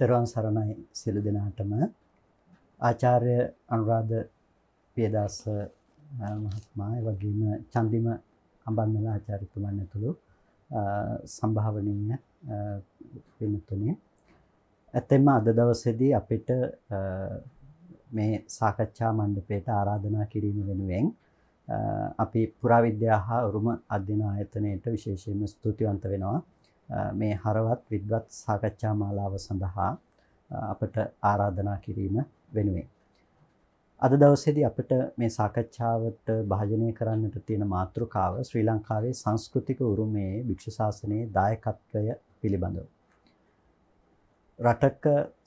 තෙරුවන් සරණයි සියලු දෙනාටම ආචාර්ය අනුරාධ පියදාස මහත්මයා ඒ වගේම චන්දිම අඹන්මල ආචාර්යතුමන් ඇතුළු සම්භාවනීය වෙනතුනේ ඇත්තෙන්ම අද දවසේදී අපිට මේ සාකච්ඡා මණ්ඩපයට ආරාධනා කිරීම වෙනුවෙන් අපි පුරාවිද්‍යා හා උරුම අධ්‍යන ආයතනයට විශේෂයෙන්ම ස්තුතිවන්ත වෙනවා මේ හරවත් විද්වත් සාකච්ඡා මාලාව සඳහා අපට ආරාධනා කිරීම වෙනුවෙන්. අද දවසේදී අපිට මේ සාකච්ඡාවට භාජනය කරන්නට තියෙන මාතෘකාව ශ්‍රී ලංකාවේ සංස්කෘතික උරුමයේ භික්ෂු ශාසනයේ දායකත්වය පිළිබඳව. රටක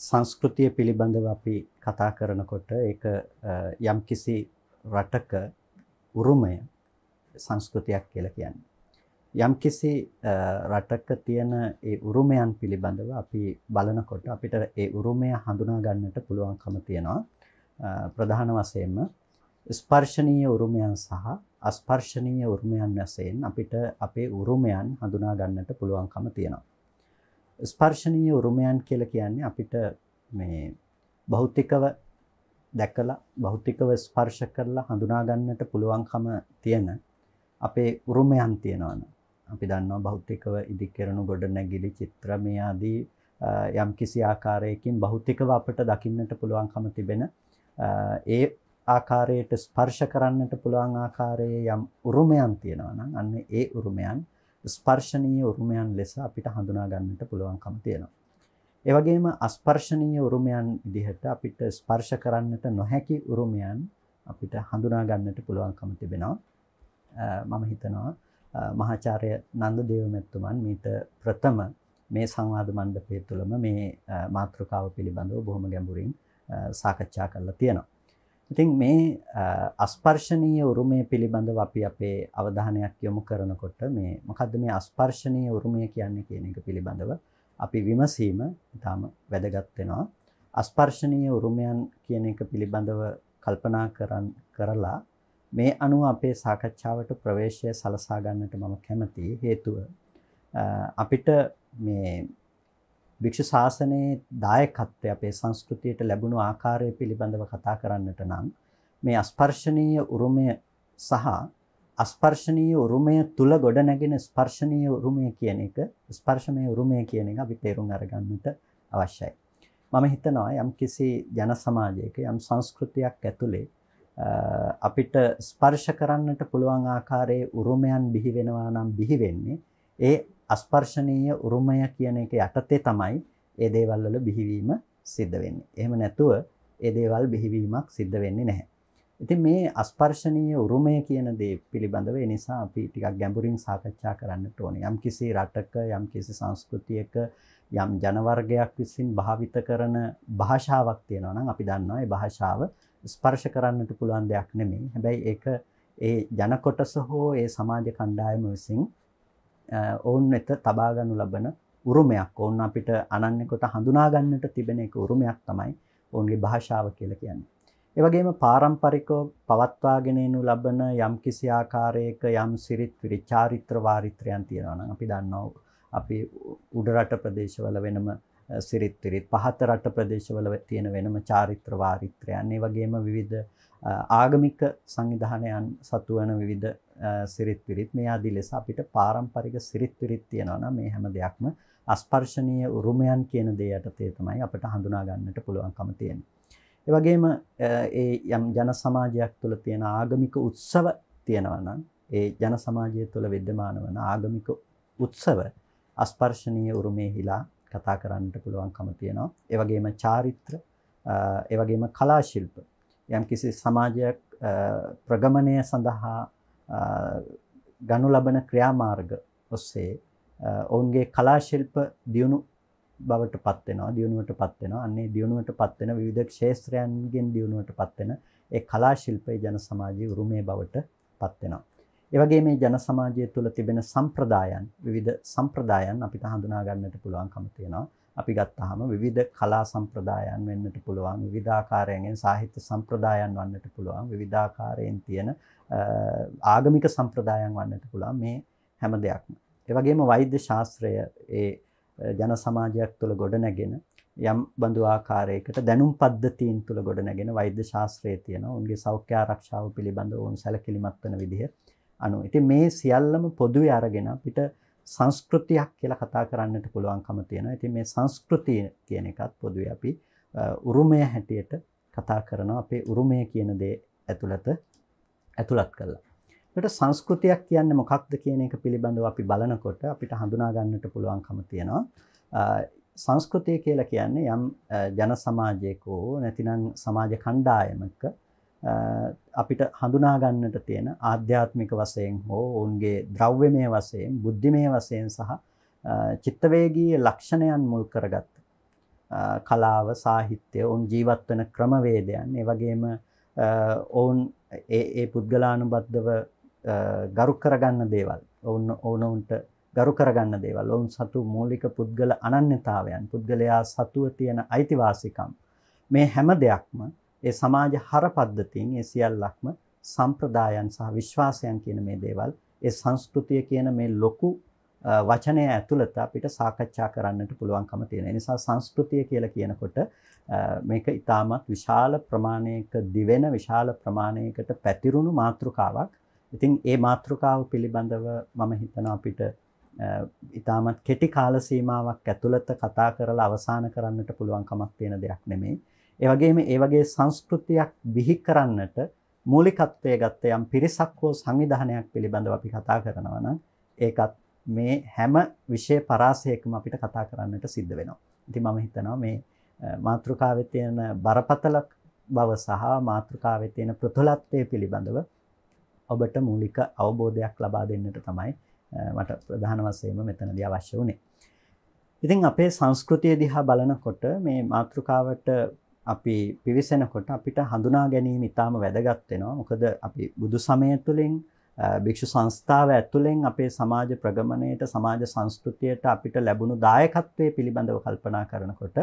සංස්කෘතිය පිළිබඳව අපි කතා කරනකොට ඒක යම්කිසි රටක උරුමය සංස්කෘතියක් කියලා කියන්නේ. යම්කිසි රටක තියෙන ඒ උරුමයන් පිළිබඳව අපි බලනකොට අපිට ඒ උරුමය හඳුනා ගන්නට පුළුවන්කම තියෙනවා ප්‍රධාන වශයෙන්ම ස්පර්ශනීය උරුමයන් සහ අස්පර්ශනීය උරුමයන් වශයෙන් අපිට අපේ උරුමයන් හඳුනා ගන්නට පුළුවන්කම තියෙනවා ස්පර්ශනීය උරුමයන් කියලා කියන්නේ අපිට මේ භෞතිකව දැකලා භෞතිකව ස්පර්ශ කරලා හඳුනා ගන්නට පුළුවන්කම තියෙන අපේ උරුමයන් තියෙනවනේ අපි දන්නවා භෞතිකව ඉදිකරනු ගොඩනැගිලි චිත්‍රමය ආදී යම් කිසි ආකාරයකින් භෞතිකව අපට දකින්නට පුළුවන්කම තිබෙන ඒ ආකාරයට ස්පර්ශ කරන්නට පුළුවන් ආකාරයේ යම් උරුමයන් තියෙනවා නම් අන්න ඒ උරුමයන් ස්පර්ශනීය උරුමයන් ලෙස අපිට හඳුනා ගන්නට පුළුවන්කම තියෙනවා. ඒ වගේම අස්පර්ශනීය උරුමයන් විදිහට අපිට ස්පර්ශ කරන්නට නොහැකි උරුමයන් අපිට හඳුනා ගන්නට පුළුවන්කම තිබෙනවා. මම හිතනවා මහාචාරය නන්ද දේවමැත්තුමන් මීට ප්‍රථම මේ සංවාධ මණ්ඩපය තුළම මේ මාතෘකාව පිළිබඳව බොහොම ගැඹුරින් සාකච්ඡා කරලා තියෙනවා. ඉතින් මේ අස්පර්ශනීය උරුමය පිළිබඳව අපි අපේ අවධානයක් යොමු කරනකොට මේ මොකද්ද මේ අස්පර්ශනීය උරුමය කියන්නේ කියන එක පිළිබඳව අපි විමසීම ඉතාම වැදගත් වෙනවා. අස්පර්ශනීය උරුමයන් කියන එක පිළිබඳව කල්පනා කරන් කරලා මේ අනුව අපේ සාකච්ඡාවට ප්‍රවේශය සලසා ගන්නට මම කැමතියි. හේතුව අපිට මේ භික්ෂු ශාසනයේ දායකත්වය අපේ සංස්කෘතියට ලැබුණු ආකාරය පිළිබඳව කතා කරන්නට නම් මේ අස්පර්ශනීය උරුමය සහ අස්පර්ශනීය උරුමය තුල ගොඩ නැගෙන ස්පර්ශනීය උරුමය කියන එක ස්පර්ශමය උරුමය කියන එක අපි තේරුම් අරගන්නට අවශ්‍යයි. මම හිතනවා යම් කිසි ජන සමාජයක යම් සංස්කෘතියක් ඇතුලේ අපිට ස්පර්ශ කරන්නට පුළුවන් ආකාරයේ උරුමයන් බිහි වෙනවා නම් බිහි වෙන්නේ ඒ අස්පර්ශනීය උරුමය කියන එක යටතේ තමයි ඒ දේවල් වල බිහිවීම සිද්ධ වෙන්නේ. එහෙම නැතුව ඒ දේවල් බිහිවීමක් සිද්ධ වෙන්නේ නැහැ. ඉතින් මේ අස්පර්ශනීය උරුමය කියන දේ පිළිබඳව ඒ නිසා අපි ටිකක් ගැඹුරින් සාකච්ඡා කරන්නට ඕනේ. යම්කිසි රටක, යම්කිසි සංස්කෘතියක, යම් ජන වර්ගයක් විසින් භාවිත කරන භාෂාවක් තියෙනවා නම් අපි දන්නවා ඒ භාෂාව ස්පර්ශ කරන්නට පුළුවන් දෙයක් නෙමෙයි. හැබැයි ඒක ඒ ජන කොටස හෝ ඒ සමාජ කණ්ඩායම විසින් ඔවුන් වෙත තබා ගන්නු ලබන උරුමයක්. ඔවුන් අපිට අනන්‍ය කොට හඳුනා ගන්නට තිබෙන එක උරුමයක් තමයි ඔවුන්ගේ භාෂාව කියලා කියන්නේ. ඒ වගේම පාරම්පරිකව පවත්වාගෙන එනු ලබන යම්කිසි ආකාරයක යම් සිරිත් විරිචාරිත්‍ර වාරිත්‍රයන් තියෙනවා නම් අපි දන්නවා අපි උඩරට ප්‍රදේශවල වෙනම සිරිත් විරිත් පහත රට ප්‍රදේශවල තියෙන වෙනම චාරිත්‍ර වාරිත්‍රයන් ඒ වගේම විවිධ ආගමික සංවිධානයන් සතු වෙන විවිධ සිරිත් විරිත් මේ ආදී ලෙස අපිට පාරම්පරික සිරිත් විරිත් තියෙනවා නම් මේ හැම දෙයක්ම අස්පර්ශනීය උරුමයන් කියන දේ යටතේ තමයි අපිට හඳුනා ගන්නට පුළුවන්කම තියෙන්නේ. ඒ වගේම ඒ යම් ජන සමාජයක් තුළ තියෙන ආගමික උත්සව තියෙනවා නම් ඒ ජන සමාජය තුළ विद्यमान වන ආගමික උත්සව අස්පර්ශනීය උරුමේ හිලා කතා කරන්නට පුළුවන්කම තියෙනවා. ඒ වගේම චාරිත්‍ර ඒ වගේම කලා ශිල්ප යම්කිසි සමාජයක් ප්‍රගමණය සඳහා ගනු ලබන ක්‍රියාමාර්ග ඔස්සේ ඔවුන්ගේ කලා ශිල්ප දියුණු බවට පත්වෙනවා දියුණුවට පත්වෙනවා අන්නේ දියුණුවට පත්වෙන විවිධ ක්ෂේත්‍රයන්ගෙන් දියුණුවට පත්වෙන ඒ කලා ශිල්පයේ ජන සමාජයේ උරුමය බවට පත්වෙනවා ඒවගේ මේ ජන සමාජය තුළ තිබෙන සම්ප්‍රදායන් විවිධ සම්ප්‍රදායන් අපිට හඳුනා ගන්නට පුළුවන්කම තියෙනවා. අපි ගත්තාම විවිධ කලා සම්ප්‍රදායන් වෙන්නට පුළුවන්, විවිධාකාරයෙන් සාහිත්‍ය සම්ප්‍රදායන් වන්නට පුළුවන්, විවිධාකාරයෙන් තියෙන ආගමික සම්ප්‍රදායන් වන්නට පුළුවන් මේ හැම දෙයක්ම. ඒ වගේම වෛද්‍ය ශාස්ත්‍රය ඒ ජන සමාජයක් තුළ ගොඩනැගෙන යම් බඳු ආකාරයකට දැනුම් පද්ධතීන් තුළ ගොඩනැගෙන වෛද්‍ය ශාස්ත්‍රයේ තියෙන උන්ගේ සෞඛ්‍ය ආරක්ෂාව පිළිබඳ ඔවුන් සැලකිලිමත් වන විදිහ අනුව ඉති මේ සියල්ලම පොදුවේ අරගෙන පිට සංස්කෘතියක් කියලා කතා කරන්නට පුළුවන්කම තියෙන ඇති මේ සංස්කෘතිය කියන එකත් පොදුවේ අපි උරුමය හැටියට කතා කරන අපේ උරුමය කියන දේ ඇතුළත ඇතුළත් කල්ලා ට සංස්කෘතියක් කියන්න මොකක්ද කියන එක පිළිබඳව අපි බලනකොට අපිට හඳුනා ගන්නට පුළුවන්කම තියෙනවා සංස්කෘතිය කියලා කියන්නේ යම් ජන සමාජයකෝ නැතිනම් සමාජ කණ්ඩායමක අපිට හඳුනාගන්නට තියෙන ආධ්‍යාත්මික වසයෙන් හෝ ඔවුන්ගේ ද්‍රව්‍යමය වසයෙන් බුද්ධිමය වසයෙන් සහ චිත්තවේගී ලක්ෂණයන් මුල් කරගත් කලාව සාහිත්‍යය ඔවුන් ජීවත්වන ක්‍රමවේදයන් ඒවගේම ඔවුන් ඒ පුද්ගලානු බද්ධව ගරු කරගන්න දේවල් ඔවුන් ඕනවුන්ට ගරු කරගන්න දේවල් ඔවුන් සතු මූලික පුද්ගල අනන්‍යතාවයන් පුද්ගලයා සතුව තියෙන අයිතිවාසිකම් මේ හැම දෙයක්ම ඒ සමාජ හර පද්ධතීන් ඒ සියල්ලක්ම සම්ප්‍රදායන් සහ විශ්වාසයන් කියන මේ දේවල් ඒ සංස්කෘතිය කියන මේ ලොකු වචනය ඇතුළත අපිට සාකච්ඡා කරන්නට පුළුවන්කම තියෙන නිසා සංස්කෘතිය කියලා කියනකොට මේක ඉතාමත් විශාල ප්‍රමාණයක දිවෙන විශාල ප්‍රමාණයකට පැතිරුණු මාතෘකාවක් ඉතින් ඒ මාතෘකාව පිළිබඳව මම හිතනවා අපිට ඉතාමත් කෙටි කාල සීමාවක් ඇතුළත කතා කරලා අවසන් කරන්නට පුළුවන් කමක් තියෙන දෙයක් නෙමෙයි. ඒවගේම ඒවගේ සංස්කෘතියක් බිහි කරන්නට මූලිකත්වය ගත්ත යම් පිරිසක් හෝ සංවිධානයක් පිළිබඳව අපි කතා කරනවන ඒකත් මේ හැම විෂය පරාසයකම අපිට කතා කරන්නට සිද්ධ වෙනවා. ඉති මම හිතනවා මේ මාතෘකාවෙතියන බරපතලක් බව සහ මාතෘකාවෙතියන ප්‍රතුලත්වය පිළිබඳව ඔබට මූලික අවබෝධයක් ලබා දෙන්නට තමයි මට ප්‍රධාන වසයම මෙතනද අවශ්‍ය වුණේ. ඉතින් අපේ සංස්කෘතිය දිහා බලනකොට මේ මාතෘකාවට අපි පිවිසෙනකොට අපිට හඳුනා ගැනීම ඉතාම වැදගත් වෙනවා. මොකද අපි බුදු සමය තුළින් භික්ෂු සංස්ථාව ඇතුළෙන් අපේ සමාජ ප්‍රගමණයට සමාජ සංස්කෘතියට අපිට ලැබුණු දායකත්වය පිළිබඳව කල්පනා කරනකොට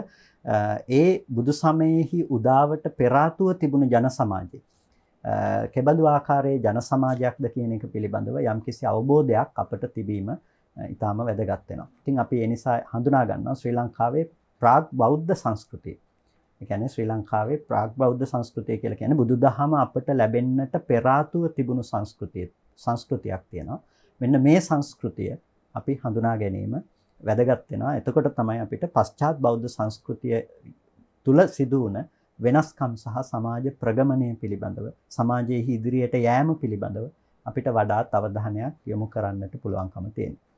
ඒ බුදු සමයෙහි උදාවට පෙරාතුව තිබුණු ජන සමාජය. කෙබඳු ආකාරයේ ජන සමාජයක්ද කියන එක පිළිබඳව යම්කිසි අවබෝධයක් අපට තිබීම ඉතාම වැදගත් වෙනවා. ඉතින් අපි ඒ නිසා හඳුනා ගන්නවා ශ්‍රී ලංකාවේ ප්‍රාග් බෞද්ධ සංස්කෘතිය. එකන ශ්‍රී ලංකාවේ ප්‍රාග් බෞද්ධ සංස්කෘතිය කියල කියන බුදු දහම අපට ලැබෙන්න්නට පෙරාතුව තිබුණු සංස්කෘතිය සංස්කෘතියක් තියෙනවා මෙන්න මේ සංස්කෘතිය අපි හඳුනා ගැනීම වැදගත්වෙනවා එතකොට තමයි අපිට පශ්චාත් බෞද්ධ සංස්කෘතිය තුළ සිදුවන වෙනස්කම් සහ සමාජ ප්‍රගමණය පිළිබඳව සමාජයේ ඉදිරියට යෑම පිළිබඳව අපිට වඩාත් අවධානයක් යොමු කරන්නට පුළුවන්කම තියෙනවා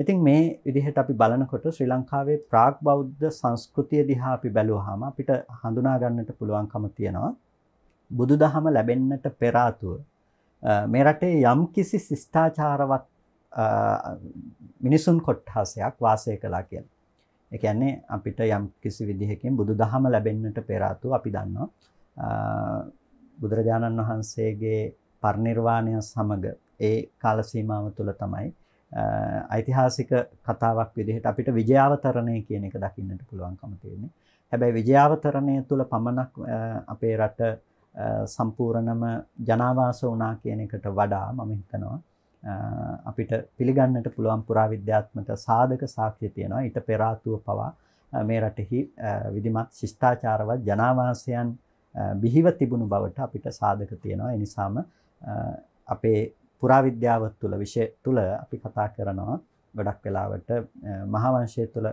ඉතින් මේ විදිහට අපි බලනකොට ශ්‍රී ලංකාවේ ප්‍රාග් බෞද්ධ සංස්කෘතිය දිහා අපි බැලුවාම අපිට හඳුනා ගන්නට පුළුවන්කම තියෙනවා බුදුදහම ලැබෙන්නට පෙර ආතුව මේ රටේ යම්කිසි ශිෂ්ටාචාරවත් මිනිසුන් කොට්ටාසයක් වාසය කළා කියලා. ඒ කියන්නේ අපිට යම් කිසි විදිහකින් බුදුදහම ලැබෙන්නට පෙර ආතුව අපි දන්නවා බුදුරජාණන් වහන්සේගේ පරිනිර්වාණය සමග ඒ කාල සීමාව තුළ තමයි ඓතිහාසික කතාවක් විදිහට අපිට විජයාවතරණය කියන එක දකින්නට පුළුවන්කම තියෙන්නේ. හැබැයි විජයාවතරණය තුළ පමණක් අපේ රට සම්පූර්ණම ජනාවාස වුණා කියන එකට වඩා මම හිතනවා අපිට පිළිගන්නට පුළුවන් පුරාවිද්‍යාත්මක සාධක සාක්ෂ්‍ය තියෙනවා. ඊට පෙර ආතුව පවා මේ රටෙහි විධිමත් ශිෂ්ටාචාරවත් ජනාවාසයන් බිහිව තිබුණු බවට අපිට සාධක තියෙනවා. ඒ නිසාම අපේ පුරාවිද්‍යාව තුළ විෂය තුළ අපි කතා කරනවා ගොඩක් වෙලාවට මහාවංශය තුළ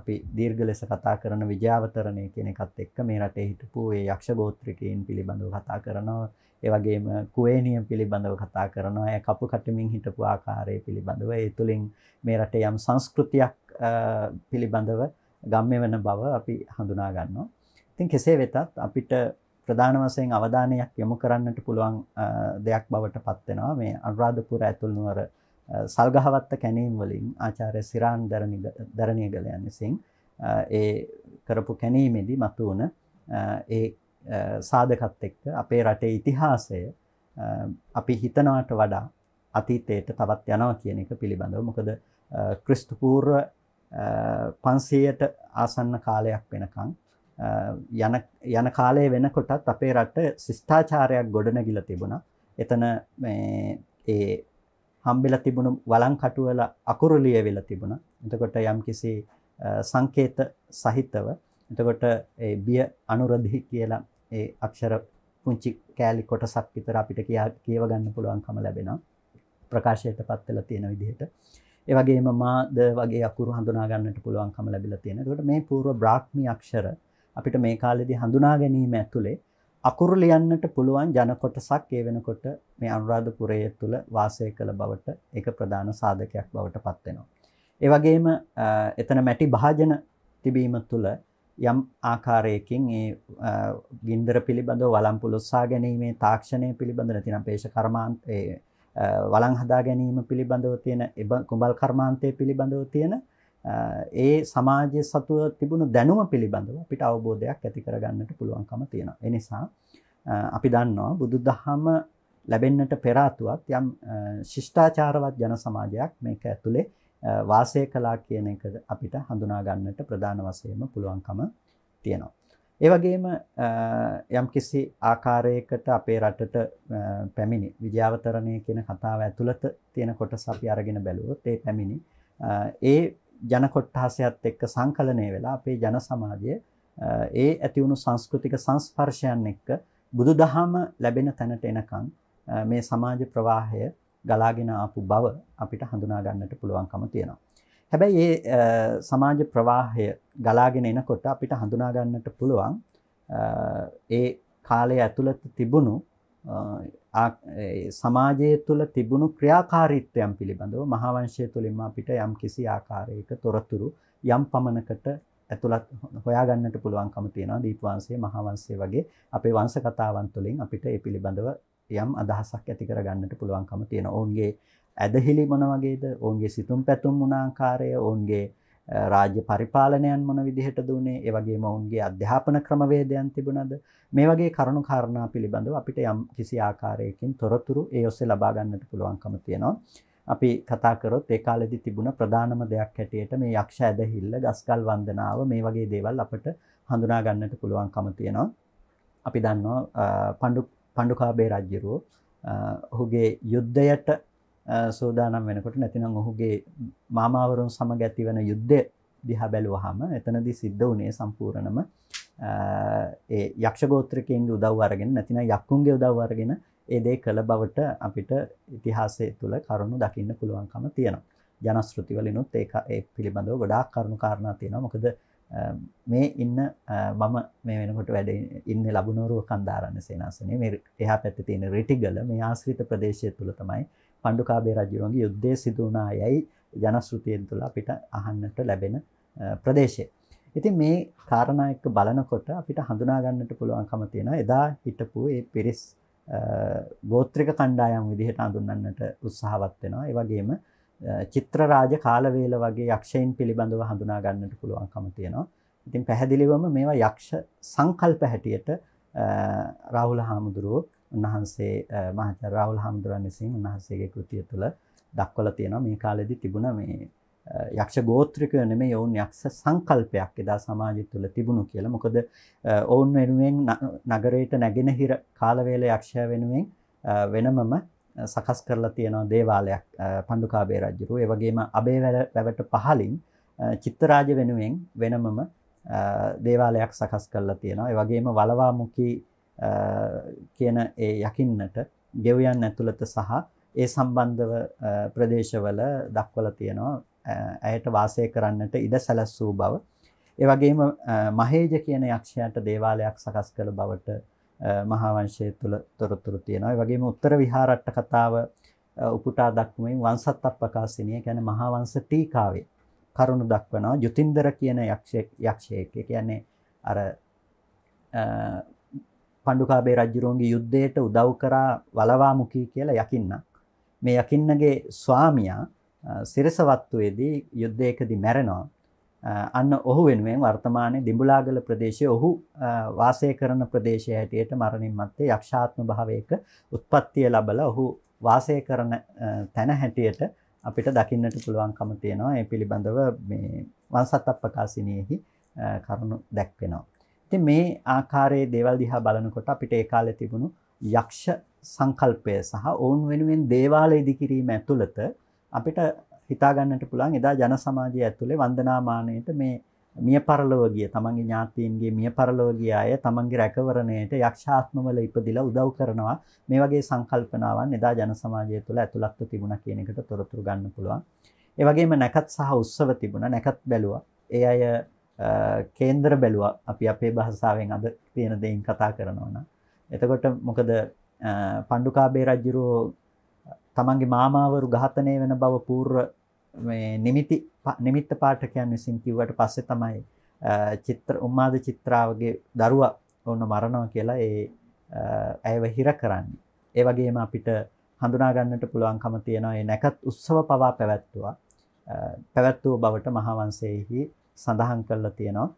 අපි දීර්ඝ ලෙස කතා කරන විජාවතරණය කියන එකත් එක්ක මේ රටේ හිටපු ඒ යක්ෂ ගෝත්‍රිකයන් පිළිබඳව කතා කරනවා ඒ වගේම කුවේනියම් පිළිබඳව කතා කරනවා ඒ කපු කටමින් හිටපු ආකාරය පිළිබඳව ඒ තුලින් මේ රටේ යම් සංස්කෘතියක් පිළිබඳව ගම්‍ය වෙන බව අපි හඳුනා ගන්නවා. ඉතින් කෙසේ වෙතත් අපිට ප්‍රධාන වශයෙන් අවධානයක් යොමු කරන්නට පුළුවන් දෙයක් බවට පත් වෙනවා මේ අනුරාධපුර ඇතුළු නුවර සල්ගහවත්ත කැණීම් වලින් ආචාර්ය සිරාන් දරණියගලයන් විසින් ඒ කරපු කැණීමේදී මතුවන ඒ සාධකත් එක්ක අපේ රටේ ඉතිහාසය අපි හිතනවට වඩා අතීතයට තවත් යනවා කියන එක පිළිබඳව මොකද ක්‍රිස්තු පූර්ව 500ට ආසන්න කාලයක් වෙනකන් යන කාලය වෙනකොටත් අපේ රට ශිෂ්ඨාචාරයක් ගොඩනැගිල තිබුණ එතන ඒ හම්බිල තිබුණු වලං කටුවල අකුරුලිය වෙලා තිබුණ එතකොට යම් කිසි සංකේත සහිතව එතකොට බිය අනුරධි කියලා ඒ අක්ෂර පුංචි කෑලි කොටසක් විතර අපිට කියා කියව ගන්න පුළුවන්කම ලැබෙනවා ප්‍රකාශයට පත්වෙලා තියෙන විදිහට ඒ වගේම මාද වගේ අකුරු හඳුනා ගන්නට පුළුවන්කම ලැබිලා තියෙනවා. ඒකට මේ පූර්ව බ්‍රාහ්මී අක්ෂර අපිට මේ කාලෙදි හඳුනා ගැනීම ඇතුළේ අකුරු ලියන්නට පුළුවන් ජනකොටසක් ඒ වෙනකොට මේ අනුරාධපුරය තුළ වාසය කළ බවට ඒක ප්‍රධාන සාධකයක් බවට පත්වෙනවා. ඒ වගේම එතන මැටි භාජන තිබීම තුළ යම් ආකාරයකින් ඒ ගින්දර පිළිබඳ වලම්පුලොස්සා ගැනීමේ තාක්ෂණය පිළිබඳ නැතිනම් පේශ කර්මාන්තයේ වලං හදා ගැනීම පිළිබඳව තියෙන කුඹල් කර්මාන්තය පිළිබඳව තියෙන ඒ සමාජය සතුව තිබුණු දැනුම පිළිබඳව අපිට අවබෝධයක් ඇති කරගන්නට පුළුවන්කම තියෙන. එනිසා අපි දන්නවා බුදු දහම ලැබෙන්න්නට පෙරාතුවත් යම් ශිෂ්ඨාචාරවත් ජන සමාජයක් මේක ඇතුළේ වාසය කලා කියන එක අපිට හඳුනාගන්නට ප්‍රධාන වසයම පුළුවන්කම තියෙනවා. ඒවගේම යම් කිසි ආකාරයකට අපේ රටට පැමිණි විජාවතරණය කියන කතාව ඇතුළත තියෙන කොට සපි අරගෙන බැලුවොත් ඒ පැමිණි ඒ ජන කොට්ටහසයත් එක්ක සංකලනය වෙලා අපේ ජන සමාජය ඒ ඇතිවුණු සංස්කෘතික සංස්පර්ශයන් එක්ක බුදුදහම ලැබෙන තැනට එනකන් මේ සමාජ ප්‍රවාහය ගලාගෙන ආපු බව අපිට හඳුනා ගන්නට පුළුවන්කම තියෙනවා. හැබැයි මේ සමාජ ප්‍රවාහය ගලාගෙන එනකොට අපිට හඳුනා ගන්නට පුළුවන් ඒ කාලය ඇතුළත තිබුණු සමාජය තුළ තිබුණු ක්‍රියාකාරීත්වයන් පිළිබඳව මහාවංශය තුළින්ම අපිට යම් කිසි ආකාරයක තොරතුරු යම් පමණකට ඇතුළත් හොයාගන්නට පුළුවන්කම තියෙනවා දීපවංශය මහාවංශය වගේ අපේ වංශ කතාවන් තුළින් අපිට ඒ පිළිබඳව යම් අදහසක් ඇති කරගන්නට පුළුවන්කම තියෙනවා. ඔවුන්ගේ ඇදහිලි මොන වගේද? ඔවුන්ගේ සිතුම් පැතුම් මොන ආකාරය? ඔවුන්ගේ රාජ්‍ය පරිපාලනයන් මොන විදිහට දුනේ ඒ වගේම ඔවුන්ගේ අධ්‍යාපන ක්‍රමවේදයන් තිබුණද මේ වගේ කරුණු කාරණා පිළිබඳව අපිට යම් කිසි ආකාරයකින් තොරතුරු ඒ ඔස්සේ ලබා ගන්නට පුළුවන්කම තියෙනවා. අපි කතා කරොත් ඒ කාලෙදි තිබුණ ප්‍රධානම දෙයක් හැටියට මේ යක්ෂ ඇදහිල්ල, ගස්කල් වන්දනාව මේ වගේ දේවල් අපිට හඳුනා ගන්නට පුළුවන්කම තියෙනවා. අපි දන්නවා පණ්ඩු පණ්ඩුකාභය රජුරෝ ඔහුගේ යුද්ධයට සෝදානම් වෙනකොට නැතිනම් ඔහුගේ මාමාවරුන් සමග ඇතිවන යුද්ධය දිහා බැලුවහම එතනදී සිද්ධ වුණේ සම්පූර්ණම ඒ යක්ෂ ගෝත්‍රිකයන්ගේ උදව් අරගෙන නැතිනම් යක්කුන්ගේ උදව් අරගෙන ඒ දේ කළ බවට අපිට ඉතිහාසය තුළ කරුණු දකින්න පුළුවන්කම තියෙනවා. ජනශ්‍රතිවලිනුත් ඒක ඒ පිළිබඳව ගොඩාක් කරුණු කාරණා තියෙනවා. මොකද මේ ඉන්න මම මේ වෙනකොට වැඩ ඉන්නේ ලබුනෝරුව කන්දාරන්න සේනාසනේ. මේ එහා පැත්තේ තියෙන රිටිගල මේ ආශ්‍රිත ප්‍රදේශය තුළ තමයි පණ්ඩුකාභය රජුවන්ගේ යුද්ධය සිදු වුණා යයි ජනශ්‍රුතියෙන් තුල අපිට අහන්නට ලැබෙන ප්‍රදේශය. ඉතින් මේ කාරණා එක්ක බලනකොට අපිට හඳුනා ගන්නට පුළුවන්කම තියෙනවා එදා හිටපු ඒ පිරිස් ගෝත්‍රික කණ්ඩායම් විදිහට හඳුන්වන්නට උත්සාහවත් වෙනවා. ඒ වගේම චිත්‍රරාජ කාලවේල වගේ යක්ෂයන් පිළිබඳව හඳුනා ගන්නට පුළුවන්කම තියෙනවා. ඉතින් පැහැදිලිවම මේවා යක්ෂ සංකල්ප හැටියට රාහුල හාමුදුරුවෝ උන්වහන්සේ මහාචාර්ය රාහුල් හාමුදුරන් විසින් උන්වහන්සේගේ කෘතිය තුළ දක්වලා තියෙනවා මේ කාලෙදි තිබුණ මේ යක්ෂ ගෝත්‍රිකය නෙමෙයි ඔවුන් යක්ෂ සංකල්පයක් එදා සමාජය තුළ තිබුණු කියලා. මොකද ඔවුන් වෙනුවෙන් නගරයට නැගෙනහිර කාලවේල යක්ෂය වෙනුවෙන් වෙනමම සකස් කරලා තියෙනවා දේවාලයක් පණ්ඩුකාභය රජුරු. ඒ වගේම අබේවැල වැවට පහලින් චිත්තරාජ වෙනුවෙන් වෙනමම දේවාලයක් සකස් කරලා තියෙනවා. ඒ වගේම වලවාමුඛී කියන ඒ යකින්නට ගෙවයන් ඇතුළත සහ ඒ සම්බන්ධව ප්‍රදේශවල දක්වලා තියෙනවා ඇයට වාසය කරන්නට ඉඩ සැලැස්සූ බව. ඒ වගේම මහේජ කියන යක්ෂයාට දේවාලයක් සකස් කළ බවට මහා වංශය තුල තොරතුරු තියෙනවා. ඒ වගේම උත්තර විහාරට්ට කතාව උපුටා දක්වමින් වංශත්ප්පකාශිනිය කියන්නේ මහා වංශ ටීකාවේ කරුණු දක්වනවා ජුතින්දර කියන යක්ෂයෙක් ඒ කියන්නේ අර පණ්ඩුකාබේ රජ්ජුරුවන්ගේ යුද්ධයට උදව් කරා වලවාමුකී කියලා යකින්න. මේ යකින්නගේ ස්වාමියා සිරසවත්තුවේදී යුද්ධයකදී මැරෙනවා. අන්න ඔහු වෙනුවෙන් වර්තමානයේ දිඹුලාගල ප්‍රදේශයේ ඔහු වාසය කරන ප්‍රදේශය හැටියට මරණින් මත්තේ යක්ෂාත්ම භාවයක උත්පත්තිය ලැබලා ඔහු වාසය කරන තැන හැටියට අපිට දකින්නට පුළුවන්කම තියෙනවා. ඒ පිළිබඳව මේ වංශත් අපකාසිනියේහි කරුණු දැක්වෙනවා. ඉතින් මේ ආකාරයේ දේවල් දිහා බලනකොට අපිට ඒ කාලේ තිබුණු යක්ෂ සංකල්පය සහ ඔවුන් වෙනුවෙන් දේවාලය ඉදිකිරීම ඇතුළත අපිට හිතා ගන්නට පුළුවන් එදා ජන සමාජය ඇතුලේ වන්දනාමානයට මේ මිය පරලොව ගිය තමන්ගේ ඥාතීන්ගේ මිය පරලොව ගිය අය තමන්ගේ රැකවරණයට යක්ෂාත්මවල ඉපදිලා උදව් කරනවා මේ වගේ සංකල්පනාවන් එදා ජන සමාජය තුළ ඇතුළත්ව තිබුණා කියන එකට තොරතුරු ගන්න පුළුවන්. ඒ වගේම නැකත් සහ උත්සව තිබුණා නැකත් බැලුවා. ඒ අය කේන්දර බැලුව අපි අපේ භාසාාවෙන් අද තියෙන දෙයින් කතා කරනවන. එතකොට මොකද පණ්ඩුකාබේ රජ්ජුරෝ තමන්ගේ මාමාවරු ඝාතනය වෙන බව පූර්ව නිමිති නිමිත්ත පාටකයන් විසින් කිව්වට පස්සේ තමයි චිත්‍ර උම්මාද චිත්‍රාවගේ දරුවා ඔන්න මරණව කියලා ඒ ඇයව හිර කරන්නේ. ඒ වගේම අපිට හඳුනා ගන්නට පුළුවන්කම තියෙනවා මේ නැකත් උත්සව පවා පැවැත්තුවා. පැවැත් වූ බවට මහාවංශයේහි සඳහන් කරලා තියෙනවා.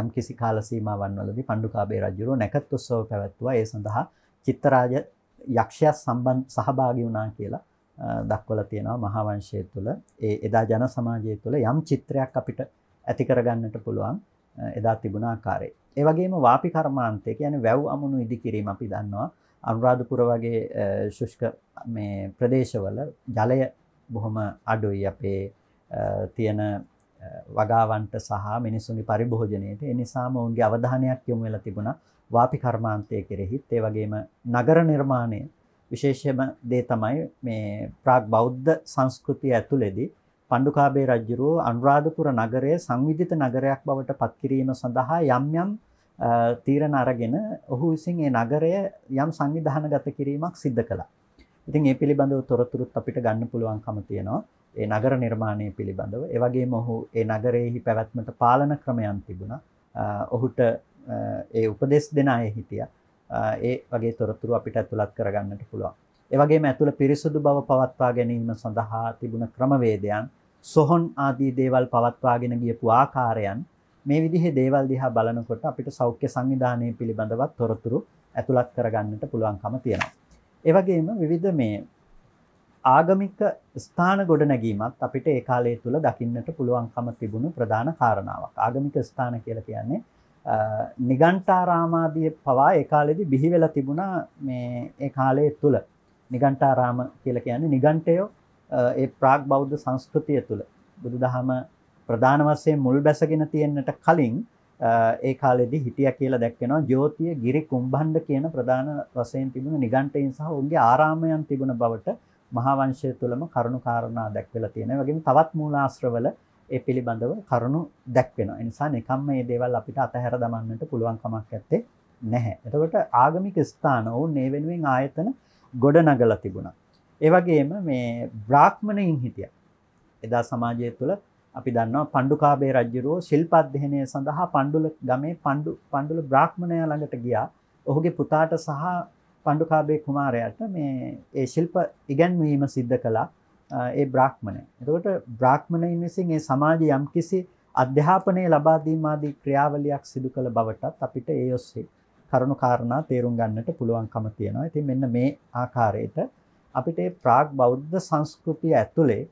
යම් කිසි කාල සීමාවන් වලදී පණ්ඩුකාභය රජුරෝ නැකත් උත්සව පැවැත්වුවා. ඒ සඳහා චිත්තරාජ යක්ෂයා සම්බන්ධ සහභාගී වුණා කියලා දක්වලා තියෙනවා මහා වංශය තුළ. ඒ එදා ජන සමාජය තුළ යම් චිත්‍රයක් අපිට ඇති කරගන්නට පුළුවන් එදා තිබුණ ආකාරය. ඒ වගේම වාපි කර්මාන්තය කියන්නේ වැව් අමුණු ඉදිකිරීම අපි දන්නවා. අනුරාධපුර වගේ ශුෂ්ක මේ ප්‍රදේශවල ජලය බොහොම අඩුයි අපේ තියෙන වගාවන්ට සහ මිනිසුන්ගේ පරිභෝජනයට ඒ නිසාම ඔවුන්ගේ අවධානයක් යොමු වෙලා තිබුණා වාපි කර්මාන්තය කෙරෙහිත් ඒ වගේම නගර නිර්මාණය විශේෂම දේ තමයි මේ ප්‍රාග් බෞද්ධ සංස්කෘතිය ඇතුළේදී පණ්ඩුකාභය රජුරෝ අනුරාධපුර නගරය සංවිධිත නගරයක් බවට පත්කිරීම සඳහා යම් යම් තීරණ අරගෙන ඔහු විසින් ඒ නගරය යම් සංවිධානගත කිරීමක් සිද්ධ කළා. ඉතින් ඒ පිළිබඳව තොරතුරුත් අපිට ගන්න පුළුවන්කම තියෙනවා. ඒ නගර නිර්මාණය පිළිබඳව එවගේ මොහු ඒ නගරයෙහි පැවැත්මට පාලන ක්‍රමයන් තිබුණ ඔහුට ඒ උපදෙස් දෙන අය හිටිය ඒ වගේ තොරතුරු අපිට ඇතුළත් කරගන්නට පුළුවන් එවගේ ඇතුළ පිරිසුදු බව පවත්වා ගැනීම සඳහා තිබුණ ක්‍රමවේදයන් සොහොන් ආදී දේවල් පවත්වාගෙන ගියපු ආකාරයන් මේ විදිහේ දේවල් දිහා බලනකොට අපිට සෞඛ්‍ය සංවිධානය පිළිබඳවත් තොරතුරු ඇතුළත් කරගන්නට පුළුවන්කම තියෙනවා. ඒ වගේම විවිධ මේ ආගමික ස්ථාන ගොඩනැගීමත් අපිට ඒ කාලය තුළ දකින්නට පුළුවන්කම තිබුණු ප්‍රධාන කාරණාවක්. ආගමික ස්ථාන කියලා කියන්නේ නිගණ්ඨාරාමාදිය පවා ඒ කාලෙදි බිහි වෙලා තිබුණා මේ ඒ කාලය තුළ. නිගණ්ඨාරාම කියලා කියන්නේ නිගණ්ඨයෝ ඒ ප්‍රාග් බෞද්ධ සංස්කෘතිය තුළ බුදුදහම ප්‍රධාන වශයෙන් මුල් බැසගෙන තියෙන්නට කලින් ඒ කාලෙදි හිටිය කියලා දැක්වෙනවා ජෝතිය ගිරි කුම්බණ්ඩ කියන ප්‍රධාන වශයෙන් තිබුණ නිගණ්ඨයන් සහ ඔවුන්ගේ ආරාමයන් තිබුණ බවට මහා වංශය තුළම කරුණු කාරණා දැක්වෙලා තියෙනවා. ඒ වගේම තවත් මූලාශ්‍රවල ඒ පිළිබඳව කරුණු දැක්වෙනවා. ඒ නිසා නිකම්ම මේ දේවල් අපිට අතහැර දමන්නට පුළුවන් කමක් නැත්තේ නැහැ. එතකොට ආගමික ස්ථාන වුන් මේ වෙනුවෙන් ආයතන ගොඩනගලා තිබුණා. ඒ වගේම මේ බ්‍රාහ්මණයින් හිටියා. එදා සමාජය තුළ අපි දන්නවා පණ්ඩුකාභය රජුරෝ ශිල්ප අධ්‍යයනය සඳහා පණ්ඩුල ගමේ පණ්ඩු පණ්ඩුල බ්‍රාහ්මණයා ළඟට ගියා. ඔහුගේ පුතාට සහ පණ්ඩුකාබේ කුමාරයට මේ ඒ ශිල්ප ඉගැන්වීම සිද්ධ කළා ඒ බ්‍රාහ්මණය. එතකොට බ්‍රාහ්මණයින් විසින් ඒ සමාජය යම්කිසි අධ්‍යාපනයේ ලබා දීම ආදී ක්‍රියාවලියක් සිදු කළ බවටත් අපිට ඒ ඔස්සේ කරුණු කාරණා තේරුම් ගන්නට පුළුවන්කම තියෙනවා. ඉතින් මෙන්න මේ ආකාරයට අපිට ඒ ප්‍රාග් බෞද්ධ සංස්කෘතිය ඇතුලේ